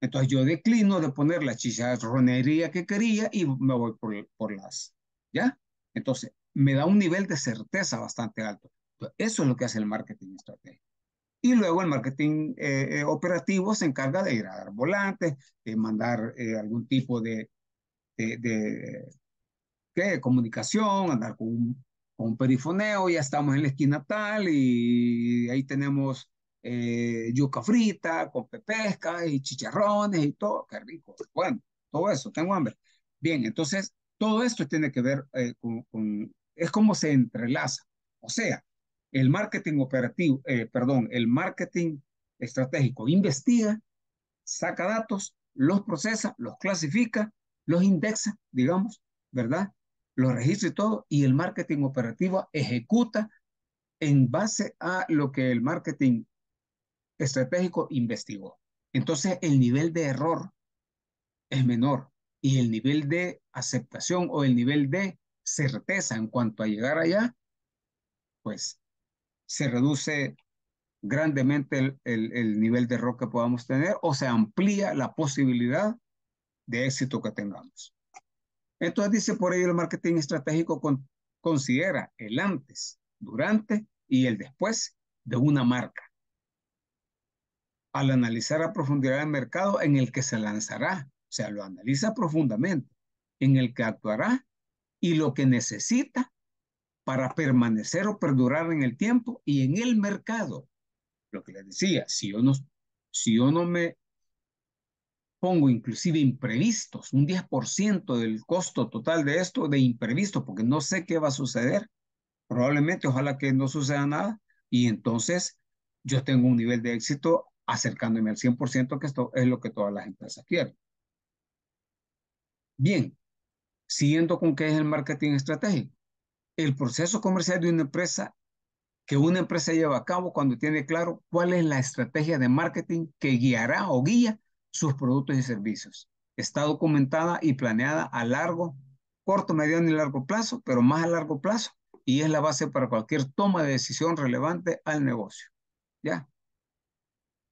entonces yo declino de poner la chicharronería que quería y me voy por, las, ¿ya? Entonces, me da un nivel de certeza bastante alto. eso es lo que hace el marketing estratégico. Y luego el marketing eh, operativo se encarga de ir a dar volantes, de mandar algún tipo de, de, de, de comunicación, andar con un perifoneo, ya estamos en la esquina tal y ahí tenemos eh, yuca frita con pepesca y chicharrones y todo, qué rico. Bueno, todo eso, tengo hambre. Bien, entonces todo esto tiene que ver eh, con, es como se entrelaza. O sea, el marketing operativo, eh, perdón, el marketing estratégico investiga, saca datos, los procesa, los clasifica, los indexa, digamos, ¿verdad? lo registra y todo, y el marketing operativo ejecuta en base a lo que el marketing estratégico investigó. Entonces, el nivel de error es menor y el nivel de aceptación o el nivel de certeza en cuanto a llegar allá, pues se reduce grandemente el, el, nivel de error que podamos tener o se amplía la posibilidad de éxito que tengamos. Entonces dice, por ello el marketing estratégico considera el antes, durante y el después de una marca. Al analizar a profundidad el mercado en el que se lanzará, o sea, lo analiza profundamente, en el que actuará y lo que necesita para permanecer o perdurar en el tiempo y en el mercado. Lo que les decía, si yo no, si yo no me pongo inclusive imprevistos, un 10% del costo total de esto de imprevisto porque no sé qué va a suceder, probablemente ojalá que no suceda nada, y entonces yo tengo un nivel de éxito acercándome al 100%, que esto es lo que todas las empresas quieren. Bien, siguiendo con qué es el marketing estratégico. El proceso comercial de una empresa que una empresa lleva a cabo cuando tiene claro cuál es la estrategia de marketing que guiará o guía sus productos y servicios. Está documentada y planeada a largo, corto, mediano y largo plazo, pero más a largo plazo. Y es la base para cualquier toma de decisión relevante al negocio. ¿Ya?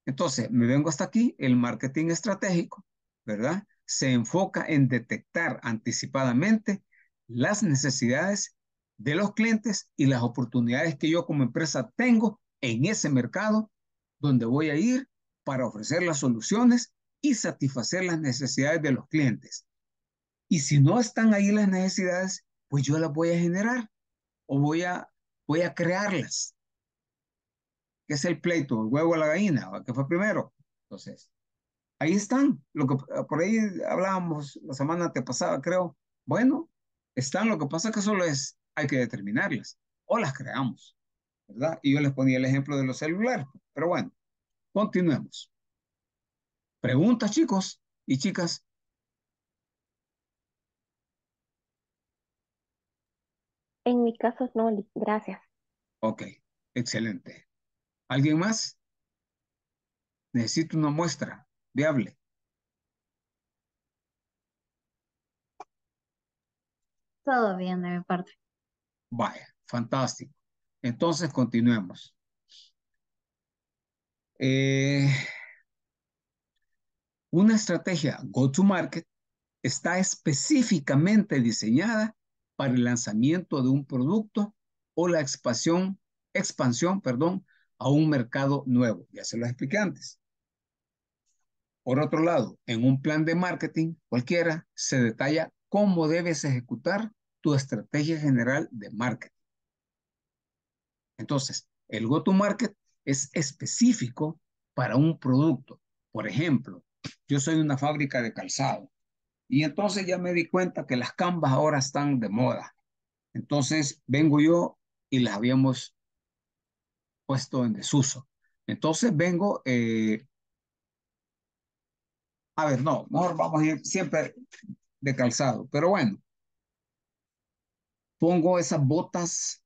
Entonces, me vengo hasta aquí, el marketing estratégico, ¿verdad? Se enfoca en detectar anticipadamente las necesidades de los clientes y las oportunidades que yo como empresa tengo en ese mercado donde voy a ir para ofrecer las soluciones y satisfacer las necesidades de los clientes. Y si no están ahí las necesidades, pues yo las voy a generar o voy a, voy a crearlas. Que es el pleito, el huevo a la gallina, qué fue primero. Entonces, ahí están. Lo que, ah, por ahí hablábamos la semana antepasada, creo. Bueno, están. Lo que pasa que solo es, hay que determinarlas o las creamos. ¿verdad? Y yo les ponía el ejemplo de los celulares. Pero bueno, continuemos. Preguntas, chicos y chicas. En mi caso, no, gracias. Ok, excelente. ¿Alguien más? Necesito una muestra viable. Todo bien de mi parte. Vaya, fantástico. Entonces, continuemos. Eh, una estrategia go-to-market está específicamente diseñada para el lanzamiento de un producto o la expansión, expansión perdón, a un mercado nuevo. Ya se lo expliqué antes. Por otro lado, en un plan de marketing cualquiera se detalla cómo debes ejecutar tu estrategia general de marketing. Entonces, el go-to-market es específico para un producto. Por ejemplo, yo soy de una fábrica de calzado. Y entonces ya me di cuenta que las cambas ahora están de moda. Entonces vengo yo y las habíamos puesto en desuso. Entonces vengo, eh, a ver, no, mejor vamos a ir siempre de calzado, pero bueno, pongo esas botas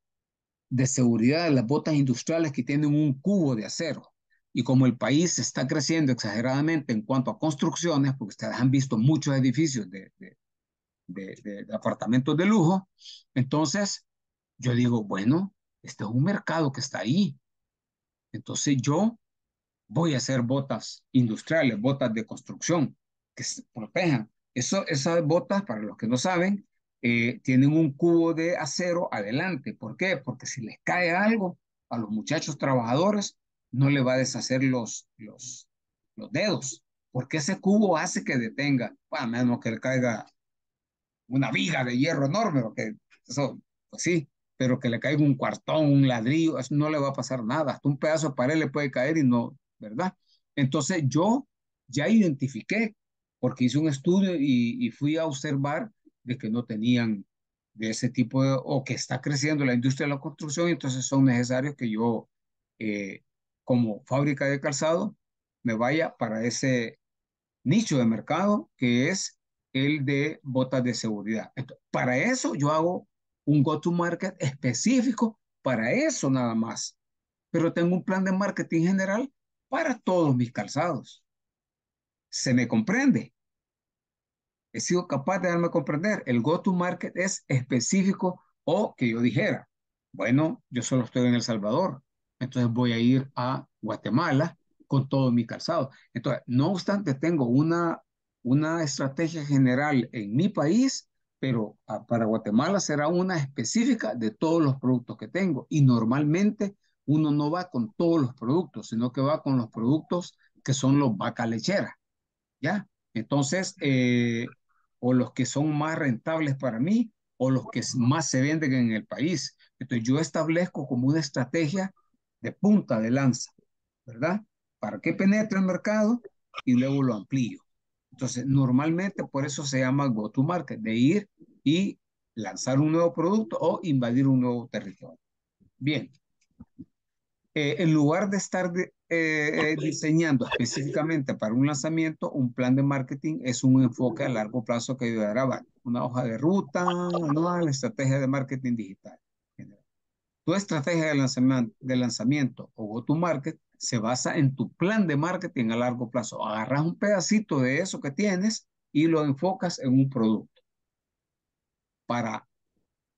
de seguridad, las botas industriales que tienen un cubo de acero. Y como el país está creciendo exageradamente en cuanto a construcciones, porque ustedes han visto muchos edificios de, de, de, apartamentos de lujo, entonces yo digo, bueno, este es un mercado que está ahí. Entonces yo voy a hacer botas industriales, botas de construcción que se protejan. Eso, esas botas, para los que no saben, eh, tienen un cubo de acero adelante. ¿Por qué? Porque si les cae algo a los muchachos trabajadores, no le va a deshacer los, los, los dedos, porque ese cubo hace que detenga, a menos que le caiga una viga de hierro enorme, que eso, pues sí, pero que le caiga un cuartón, un ladrillo, no le va a pasar nada, hasta un pedazo de pared le puede caer y no, ¿verdad? Entonces yo ya identifiqué, porque hice un estudio y, fui a observar de que no tenían de ese tipo o que está creciendo la industria de la construcción, entonces son necesarios que yo eh, como fábrica de calzado, me vaya para ese nicho de mercado que es el de botas de seguridad. para eso yo hago un go-to-market específico para eso nada más. Pero tengo un plan de marketing general para todos mis calzados. ¿Se me comprende? He sido capaz de darme a comprender. El go-to-market es específico o que yo dijera, bueno, yo solo estoy en El Salvador, entonces voy a ir a Guatemala con todo mi calzado. Entonces, no obstante, tengo una, una estrategia general en mi país, pero ah, para Guatemala será una específica de todos los productos que tengo. Y normalmente uno no va con todos los productos, sino que va con los productos que son los vaca lechera, ¿ya? Entonces, eh, o los que son más rentables para mí, o los que más se venden en el país. Entonces, yo establezco como una estrategia de punta de lanza, ¿verdad? Para que penetre el mercado y luego lo amplío. Entonces, normalmente por eso se llama go to market, de ir y lanzar un nuevo producto o invadir un nuevo territorio. Bien. Eh, en lugar de estar eh, eh, diseñando específicamente para un lanzamiento, un plan de marketing es un enfoque a largo plazo que ayudará a una hoja de ruta, una estrategia de marketing digital. Tu estrategia de lanzamiento, de lanzamiento o to market se basa en tu plan de marketing a largo plazo. Agarras un pedacito de eso que tienes y lo enfocas en un producto. Para,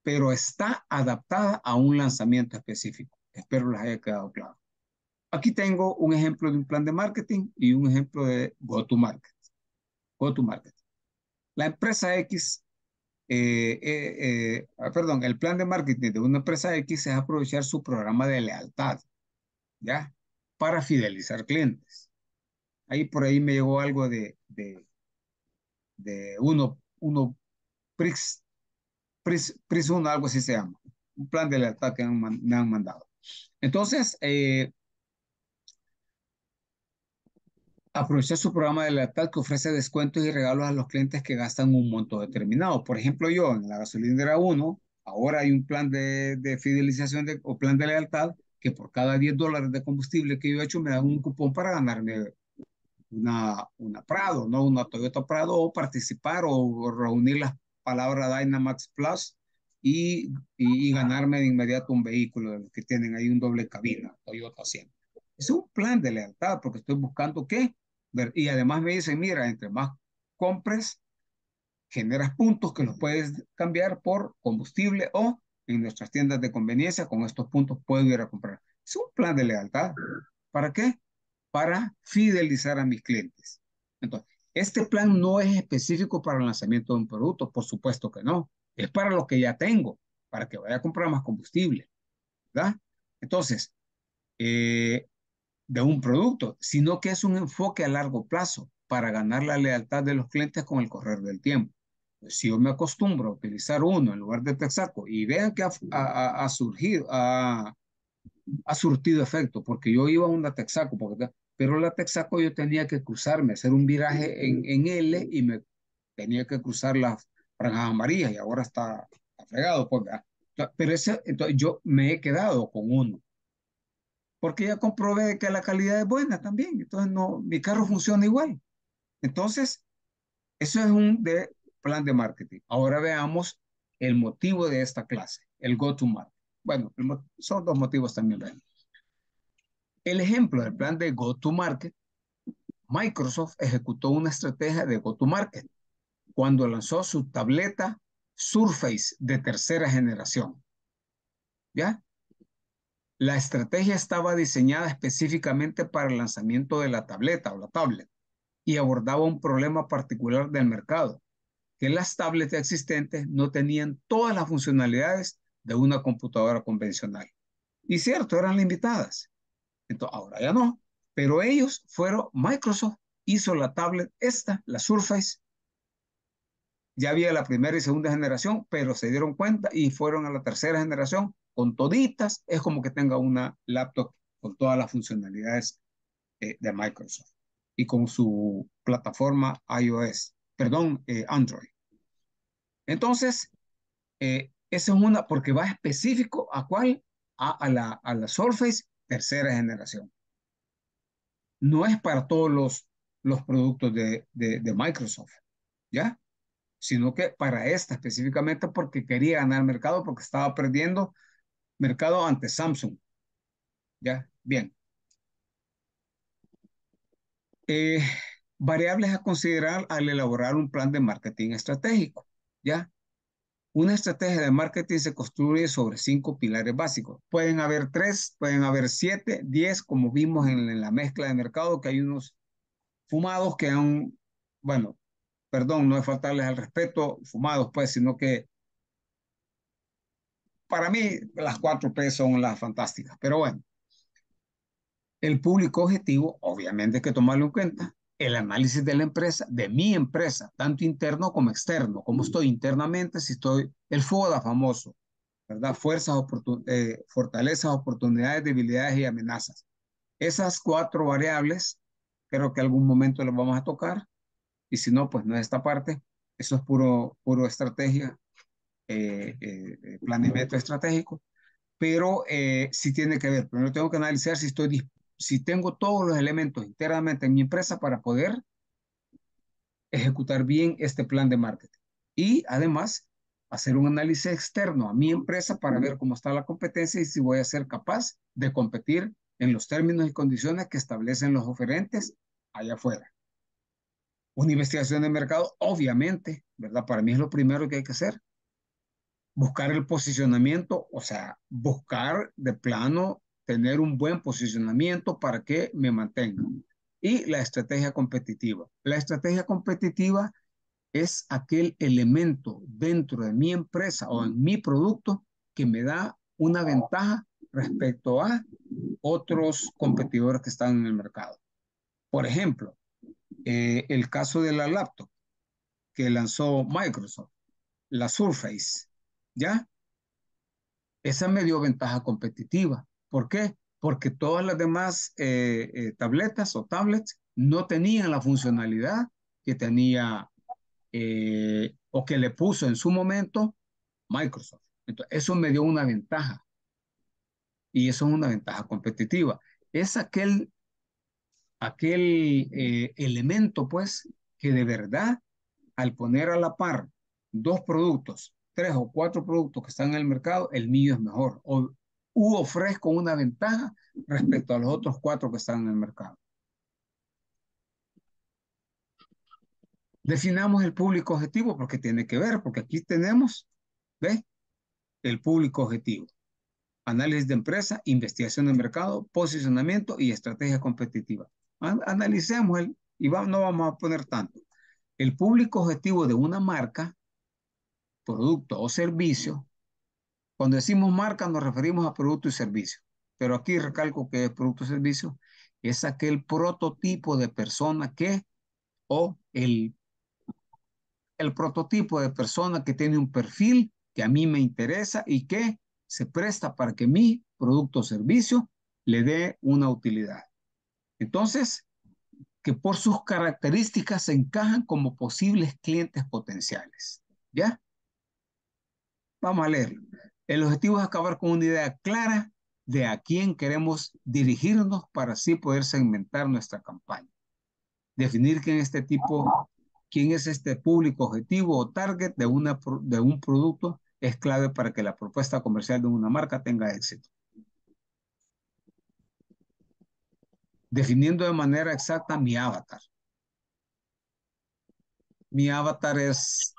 pero está adaptada a un lanzamiento específico. Espero les haya quedado claro. Aquí tengo un ejemplo de un plan de marketing y un ejemplo de go to market. Go to market. La empresa X eh, eh, eh, ah, perdón, el plan de marketing de una empresa X es aprovechar su programa de lealtad, ¿ya? Para fidelizar clientes. Ahí por ahí me llegó algo de, de, uno, uno, Prix, Prix, Prix algo así se llama. Un plan de lealtad que me han mandado. Entonces, eh, aprovechar su programa de lealtad que ofrece descuentos y regalos a los clientes que gastan un monto determinado. Por ejemplo, yo en la gasolinera uno. ahora hay un plan de, de fidelización o plan de lealtad que por cada 10 dólares de combustible que yo he hecho me dan un cupón para ganarme una, una Prado, ¿no? Una Toyota Prado o participar o reunir las palabras Dynamax Plus y, y, ganarme de inmediato un vehículo que tienen ahí un doble cabina, Toyota 100. Es un plan de lealtad porque estoy buscando qué? Y además me dicen, mira, entre más compres, generas puntos que los puedes cambiar por combustible o en nuestras tiendas de conveniencia, con estos puntos puedo ir a comprar. Es un plan de lealtad. ¿Para qué? Para fidelizar a mis clientes. Entonces, este plan no es específico para el lanzamiento de un producto, por supuesto que no. Es para lo que ya tengo, para que vaya a comprar más combustible. ¿Verdad? Entonces, eh, de un producto, sino que es un enfoque a largo plazo para ganar la lealtad de los clientes con el correr del tiempo. Pues, si yo me acostumbro a utilizar uno en lugar de Texaco y vean que ha, ha, surgido, ha, ha, surtido efecto, porque yo iba a una Texaco, porque, pero la Texaco yo tenía que cruzarme, hacer un viraje en, en L y me tenía que cruzar las franjas amarillas y ahora está fregado. Pues, ah, pero ese, entonces yo me he quedado con uno porque ya comprobé que la calidad es buena también. Entonces, no, mi carro funciona igual. Entonces, eso es un plan de marketing. Ahora veamos el motivo de esta clase, el go-to-market. Bueno, son dos motivos también. El ejemplo del plan de go-to-market, Microsoft ejecutó una estrategia de go-to-market cuando lanzó su tableta Surface de tercera generación. ¿Ya? La estrategia estaba diseñada específicamente para el lanzamiento de la tableta o la tablet y abordaba un problema particular del mercado, que las tablets existentes no tenían todas las funcionalidades de una computadora convencional. Y cierto, eran limitadas. Entonces, ahora ya no, pero ellos fueron, Microsoft hizo la tablet esta, la Surface. Ya había la primera y segunda generación, pero se dieron cuenta y fueron a la tercera generación con toditas, es como que tenga una laptop con todas las funcionalidades eh, de Microsoft y con su plataforma iOS, perdón, eh, Android. Entonces, eh, esa es una, porque va específico a cuál, a, la, a la Surface tercera generación. No es para todos los, los productos de, de, de Microsoft, ¿ya? Sino que para esta específicamente porque quería ganar mercado, porque estaba perdiendo mercado ante Samsung. ¿Ya? Bien. Eh, variables a considerar al elaborar un plan de marketing estratégico. ¿Ya? Una estrategia de marketing se construye sobre cinco pilares básicos. Pueden haber tres, pueden haber siete, diez, como vimos en, en la mezcla de mercado, que hay unos fumados que han, bueno, perdón, no es faltarles al respeto, fumados pues, sino que para mí las cuatro P son las fantásticas, pero bueno. El público objetivo, obviamente hay que tomarlo en cuenta. El análisis de la empresa, de mi empresa, tanto interno como externo. Cómo estoy internamente, si estoy el FODA famoso, ¿verdad? Fuerzas, eh, fortalezas, oportunidades, debilidades y amenazas. Esas cuatro variables, creo que algún momento las vamos a tocar. Y si no, pues no es esta parte. Eso es puro, puro estrategia eh, eh, eh, plan de estratégico, pero eh, sí tiene que ver. Primero tengo que analizar si, estoy, si tengo todos los elementos internamente en mi empresa para poder ejecutar bien este plan de marketing. Y además, hacer un análisis externo a mi empresa para ver cómo está la competencia y si voy a ser capaz de competir en los términos y condiciones que establecen los oferentes allá afuera. Una investigación de mercado, obviamente, ¿verdad? Para mí es lo primero que hay que hacer buscar el posicionamiento, o sea, buscar de plano tener un buen posicionamiento para que me mantengan. Y la estrategia competitiva. La estrategia competitiva es aquel elemento dentro de mi empresa o en mi producto que me da una ventaja respecto a otros competidores que están en el mercado. Por ejemplo, eh, el caso de la laptop que lanzó Microsoft, la Surface. ¿Ya? Esa me dio ventaja competitiva. ¿Por qué? Porque todas las demás eh, eh, tabletas o tablets no tenían la funcionalidad que tenía eh, o que le puso en su momento Microsoft. Entonces, eso me dio una ventaja. Y eso es una ventaja competitiva. Es aquel, aquel elemento, pues, que de verdad, al poner a la par dos productos tres o cuatro productos que están en el mercado, el mío es mejor. O, u ofrezco una ventaja respecto a los otros cuatro que están en el mercado. Definamos el público objetivo porque tiene que ver, porque aquí tenemos, ¿ves? El público objetivo. Análisis de empresa, investigación de mercado, posicionamiento y estrategia competitiva. Analicemos el, y no vamos a poner tanto. El público objetivo de una marca producto o servicio. Cuando decimos marca nos referimos a producto y servicio, pero aquí recalco que producto o servicio es aquel prototipo de persona que o el, el prototipo de persona que tiene un perfil que a mí me interesa y que se presta para que mi producto o servicio le dé una utilidad. Entonces, que por sus características se encajan como posibles clientes potenciales. ¿Ya? Vamos a leerlo. El objetivo es acabar con una idea clara de a quién queremos dirigirnos para así poder segmentar nuestra campaña. Definir quién, este tipo, quién es este público objetivo o target de, una, de un producto es clave para que la propuesta comercial de una marca tenga éxito. Definiendo de manera exacta mi avatar. Mi avatar es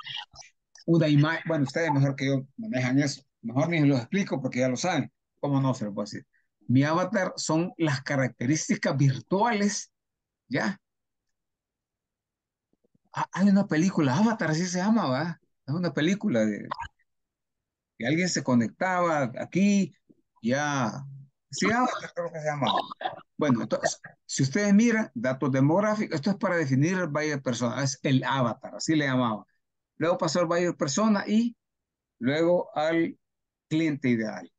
una imagen, bueno, ustedes mejor que yo manejan eso, mejor ni lo explico porque ya lo saben, cómo no se lo puedo decir. Mi avatar son las características virtuales, ¿ya? Ah, hay una película, Avatar, así se llama, Es una película de que alguien se conectaba aquí, ya. Sí, Avatar que se llama. Bueno, entonces, si ustedes miran datos demográficos, esto es para definir el valle de personas, es el avatar, así le llamaba, luego pasó al buyer persona y luego al cliente ideal.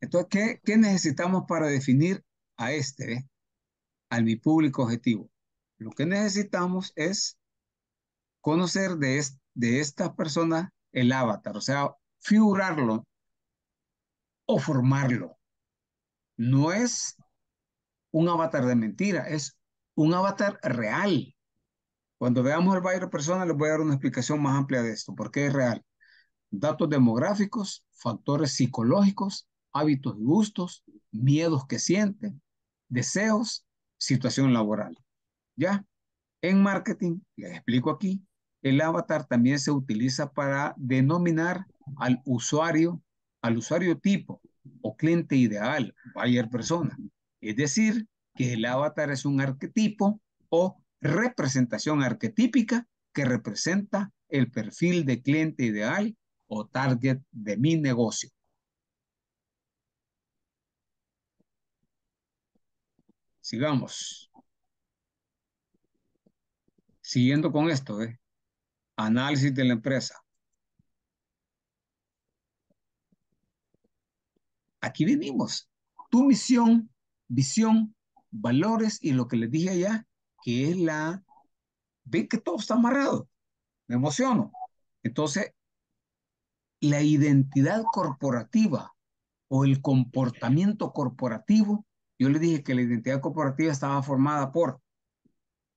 Entonces, ¿qué, qué necesitamos para definir a este, eh? al mi público objetivo? Lo que necesitamos es conocer de, de esta persona el avatar, o sea, figurarlo o formarlo. No es un avatar de mentira, es un avatar real. Cuando veamos el buyer persona, les voy a dar una explicación más amplia de esto, porque es real. Datos demográficos, factores psicológicos, hábitos y gustos, miedos que sienten, deseos, situación laboral. ¿Ya? En marketing, les explico aquí, el avatar también se utiliza para denominar al usuario, al usuario tipo o cliente ideal, buyer persona. Es decir, que el avatar es un arquetipo o representación arquetípica que representa el perfil de cliente ideal o target de mi negocio. Sigamos. Siguiendo con esto, ¿eh? análisis de la empresa. Aquí venimos. Tu misión, visión, valores y lo que les dije allá que es la, ven que todo está amarrado, me emociono. Entonces, la identidad corporativa o el comportamiento corporativo, yo le dije que la identidad corporativa estaba formada por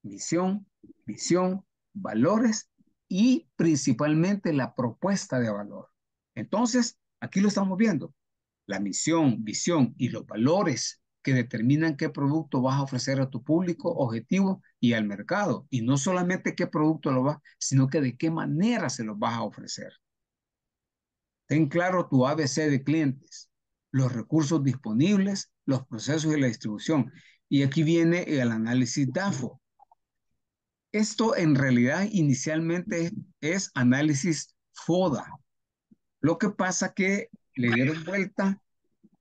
misión, visión, valores y principalmente la propuesta de valor. Entonces, aquí lo estamos viendo. La misión, visión y los valores que determinan qué producto vas a ofrecer a tu público objetivo y al mercado. Y no solamente qué producto lo vas, sino que de qué manera se lo vas a ofrecer. Ten claro tu ABC de clientes, los recursos disponibles, los procesos de la distribución. Y aquí viene el análisis DAFO. Esto en realidad inicialmente es análisis FODA. Lo que pasa que le dieron vuelta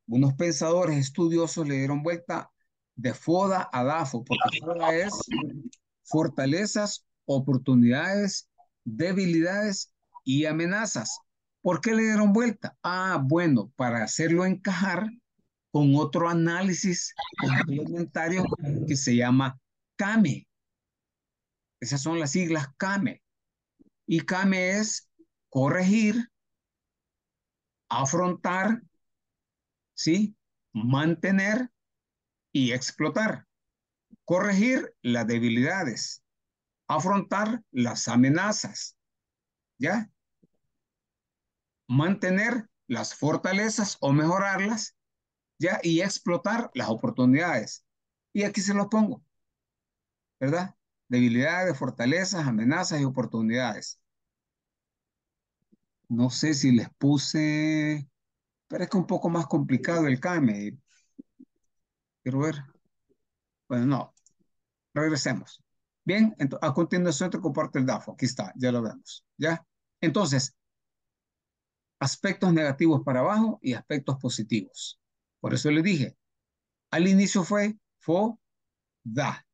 unos pensadores estudiosos le dieron vuelta de FODA a DAFO, porque FODA es fortalezas, oportunidades, debilidades y amenazas. ¿Por qué le dieron vuelta? Ah, bueno, para hacerlo encajar con otro análisis complementario que se llama CAME. Esas son las siglas CAME. Y CAME es corregir, afrontar, ¿sí? Mantener y explotar. Corregir las debilidades. Afrontar las amenazas. ¿Ya? Mantener las fortalezas o mejorarlas. ¿Ya? Y explotar las oportunidades. Y aquí se los pongo. ¿Verdad? Debilidades, fortalezas, amenazas y oportunidades. No sé si les puse es un poco más complicado el KM. Quiero eh. ver. Bueno, no. Regresemos. Bien, a continuación te comparto el DAFO. Aquí está, ya lo vemos. ¿Ya? Entonces, aspectos negativos para abajo y aspectos positivos. Por eso le dije, al inicio fue fo, da,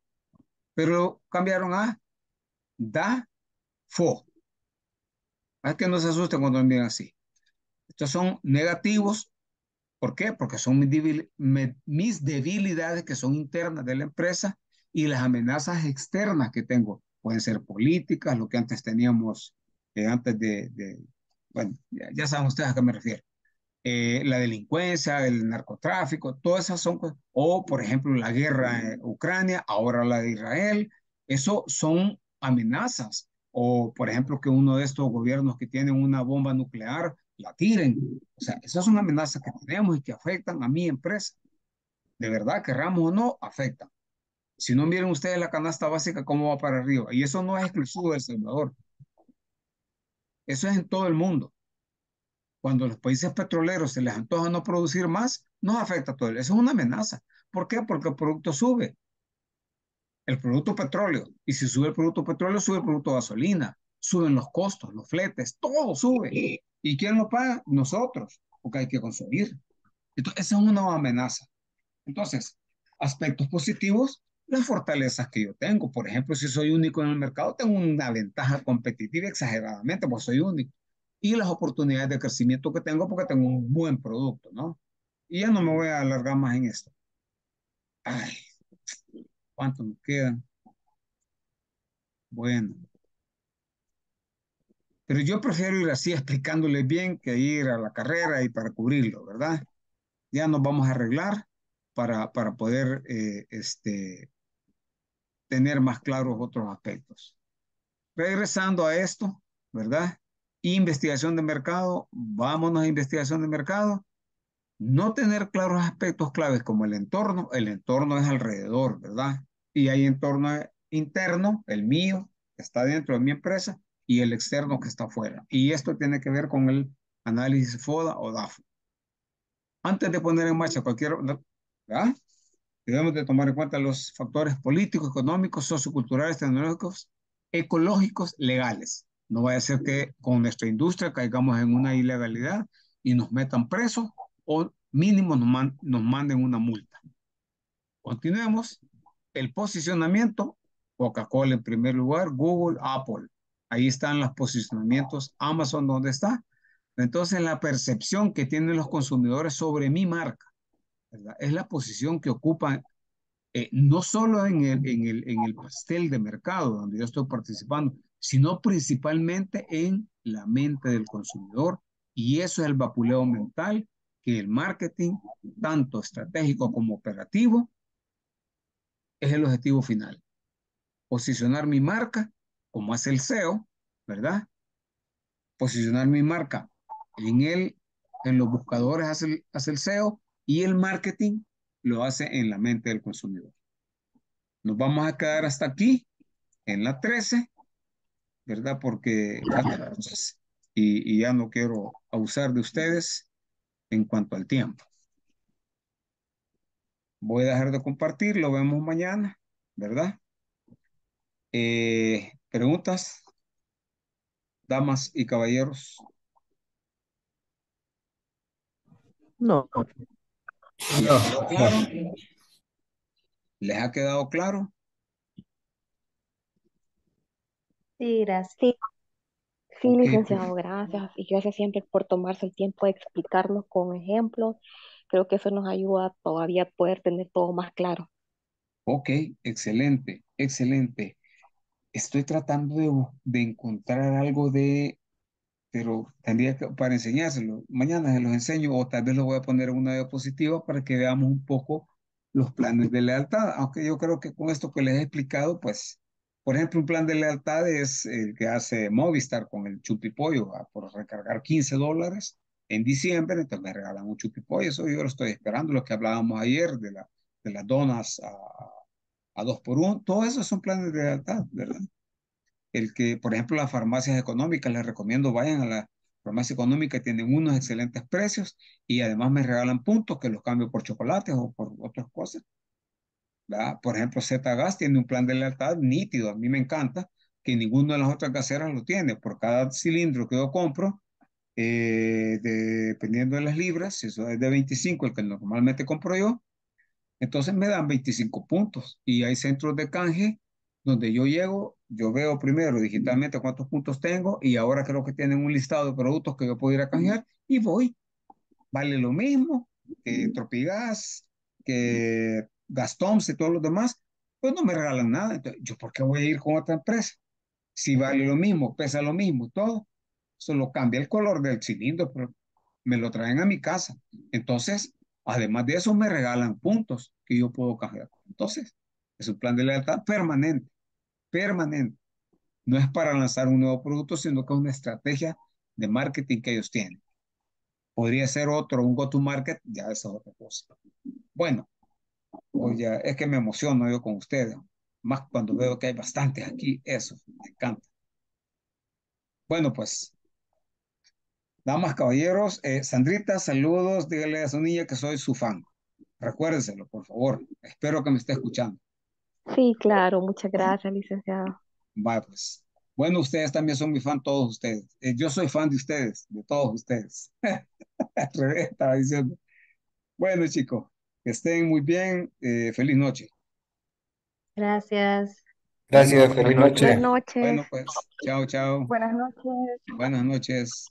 pero cambiaron a da, fo. Es ah, que no se asusten cuando digan así. Estos son negativos. ¿Por qué? Porque son mis debilidades que son internas de la empresa y las amenazas externas que tengo. Pueden ser políticas, lo que antes teníamos, eh, antes de, de, bueno, ya, saben ustedes a qué me refiero. Eh, la delincuencia, el narcotráfico, todas esas son cosas. O, por ejemplo, la guerra en Ucrania, ahora la de Israel. Eso son amenazas. O, por ejemplo, que uno de estos gobiernos que tienen una bomba nuclear la tiren. O sea, es una amenaza que tenemos y que afectan a mi empresa. De verdad, querramos o no, afecta, Si no miren ustedes la canasta básica, cómo va para arriba. Y eso no es exclusivo del Salvador. Eso es en todo el mundo. Cuando los países petroleros se les antoja no producir más, nos afecta a todos. Eso es una amenaza. ¿Por qué? Porque el producto sube. El producto petróleo. Y si sube el producto petróleo, sube el producto gasolina suben los costos, los fletes, todo sube. ¿Y quién lo paga? Nosotros, porque hay que consumir. Entonces, esa es una amenaza. Entonces, aspectos positivos, las fortalezas que yo tengo. Por ejemplo, si soy único en el mercado, tengo una ventaja competitiva exageradamente, porque soy único. Y las oportunidades de crecimiento que tengo porque tengo un buen producto, ¿no? Y ya no me voy a alargar más en esto. Ay, ¿cuánto nos quedan? Bueno. Pero yo prefiero ir así explicándoles bien que ir a la carrera y para cubrirlo, ¿verdad? Ya nos vamos a arreglar para, para poder eh, este, tener más claros otros aspectos. Regresando a esto, ¿verdad? Investigación de mercado, vámonos a investigación de mercado. No tener claros aspectos claves como el entorno, el entorno es alrededor, ¿verdad? Y hay entorno interno, el mío, que está dentro de mi empresa, y el externo que está afuera. Y esto tiene que ver con el análisis FODA o DAF. Antes de poner en marcha cualquier... Debemos de tomar en cuenta los factores políticos, económicos, socioculturales, tecnológicos, ecológicos, legales. No vaya a ser que con nuestra industria caigamos en una ilegalidad y nos metan presos o mínimo nos manden una multa. Continuemos. El posicionamiento, Coca-Cola en primer lugar, Google, Apple. Ahí están los posicionamientos. Amazon, ¿dónde está? Entonces, la percepción que tienen los consumidores sobre mi marca ¿verdad? es la posición que ocupan eh, no solo en el, en, el, en el pastel de mercado donde yo estoy participando, sino principalmente en la mente del consumidor. Y eso es el vapuleo mental que el marketing, tanto estratégico como operativo, es el objetivo final. Posicionar mi marca como hace el SEO, ¿verdad? Posicionar mi marca en, el, en los buscadores hace el, hace SEO e y el marketing lo hace en la mente del consumidor. Nos vamos a quedar hasta aquí, en la 13, ¿verdad? Porque ah, y, ya no quiero abusar de ustedes en cuanto al tiempo. Voy a dejar de compartir, lo vemos mañana, ¿verdad? Eh, ¿Preguntas? Damas y caballeros. No. ¿Les ha quedado claro? Sí, gracias. Sí, licenciado, gracias. Y gracias siempre por tomarse el tiempo de explicarnos con ejemplos. Creo que eso nos ayuda todavía a poder tener todo más claro. Ok, excelente, excelente estoy tratando de, de encontrar algo de, pero tendría que, para enseñárselo, mañana se los enseño o tal vez lo voy a poner en una diapositiva para que veamos un poco los planes de lealtad, aunque yo creo que con esto que les he explicado, pues, por ejemplo, un plan de lealtad es el que hace Movistar con el chupipollo, por recargar 15 dólares en diciembre, entonces me regalan un chupipollo, eso yo lo estoy esperando, lo que hablábamos ayer de, la, de las donas a, a dos por uno, todo eso son planes de lealtad, ¿verdad? El que, por ejemplo, las farmacias económicas, les recomiendo, vayan a la farmacia económica, tienen unos excelentes precios y además me regalan puntos que los cambio por chocolates o por otras cosas. ¿verdad? Por ejemplo, Zgas tiene un plan de lealtad nítido, a mí me encanta, que ninguno de las otras gaseras lo tiene. Por cada cilindro que yo compro, eh, dependiendo de las libras, si eso es de 25, el que normalmente compro yo, entonces me dan 25 puntos y hay centros de canje donde yo llego, yo veo primero digitalmente cuántos puntos tengo y ahora creo que tienen un listado de productos que yo puedo ir a canjear y voy. Vale lo mismo que Tropigas, que gastón y todos los demás, pues no me regalan nada. Entonces, ¿yo por qué voy a ir con otra empresa? Si vale lo mismo, pesa lo mismo y todo. Solo cambia el color del cilindro, pero me lo traen a mi casa. Entonces, Además de eso, me regalan puntos que yo puedo canjear. Entonces, es un plan de lealtad permanente, permanente. No es para lanzar un nuevo producto, sino que es una estrategia de marketing que ellos tienen. Podría ser otro, un go-to-market, ya es otra cosa. Bueno, pues ya, es que me emociono yo con ustedes, más cuando veo que hay bastantes aquí, eso, me encanta. Bueno, pues Damas, caballeros, eh, Sandrita, saludos, dígale a su niña que soy su fan. Recuérdenselo, por favor. Espero que me esté escuchando. Sí, claro, muchas gracias, licenciado. Pues. Bueno, ustedes también son mi fan, todos ustedes. Eh, yo soy fan de ustedes, de todos ustedes. diciendo. Bueno, chicos, que estén muy bien. Eh, feliz noche. Gracias. Gracias, feliz noche. Buenas noches. Bueno, pues, chao, chao. Buenas noches. Buenas noches.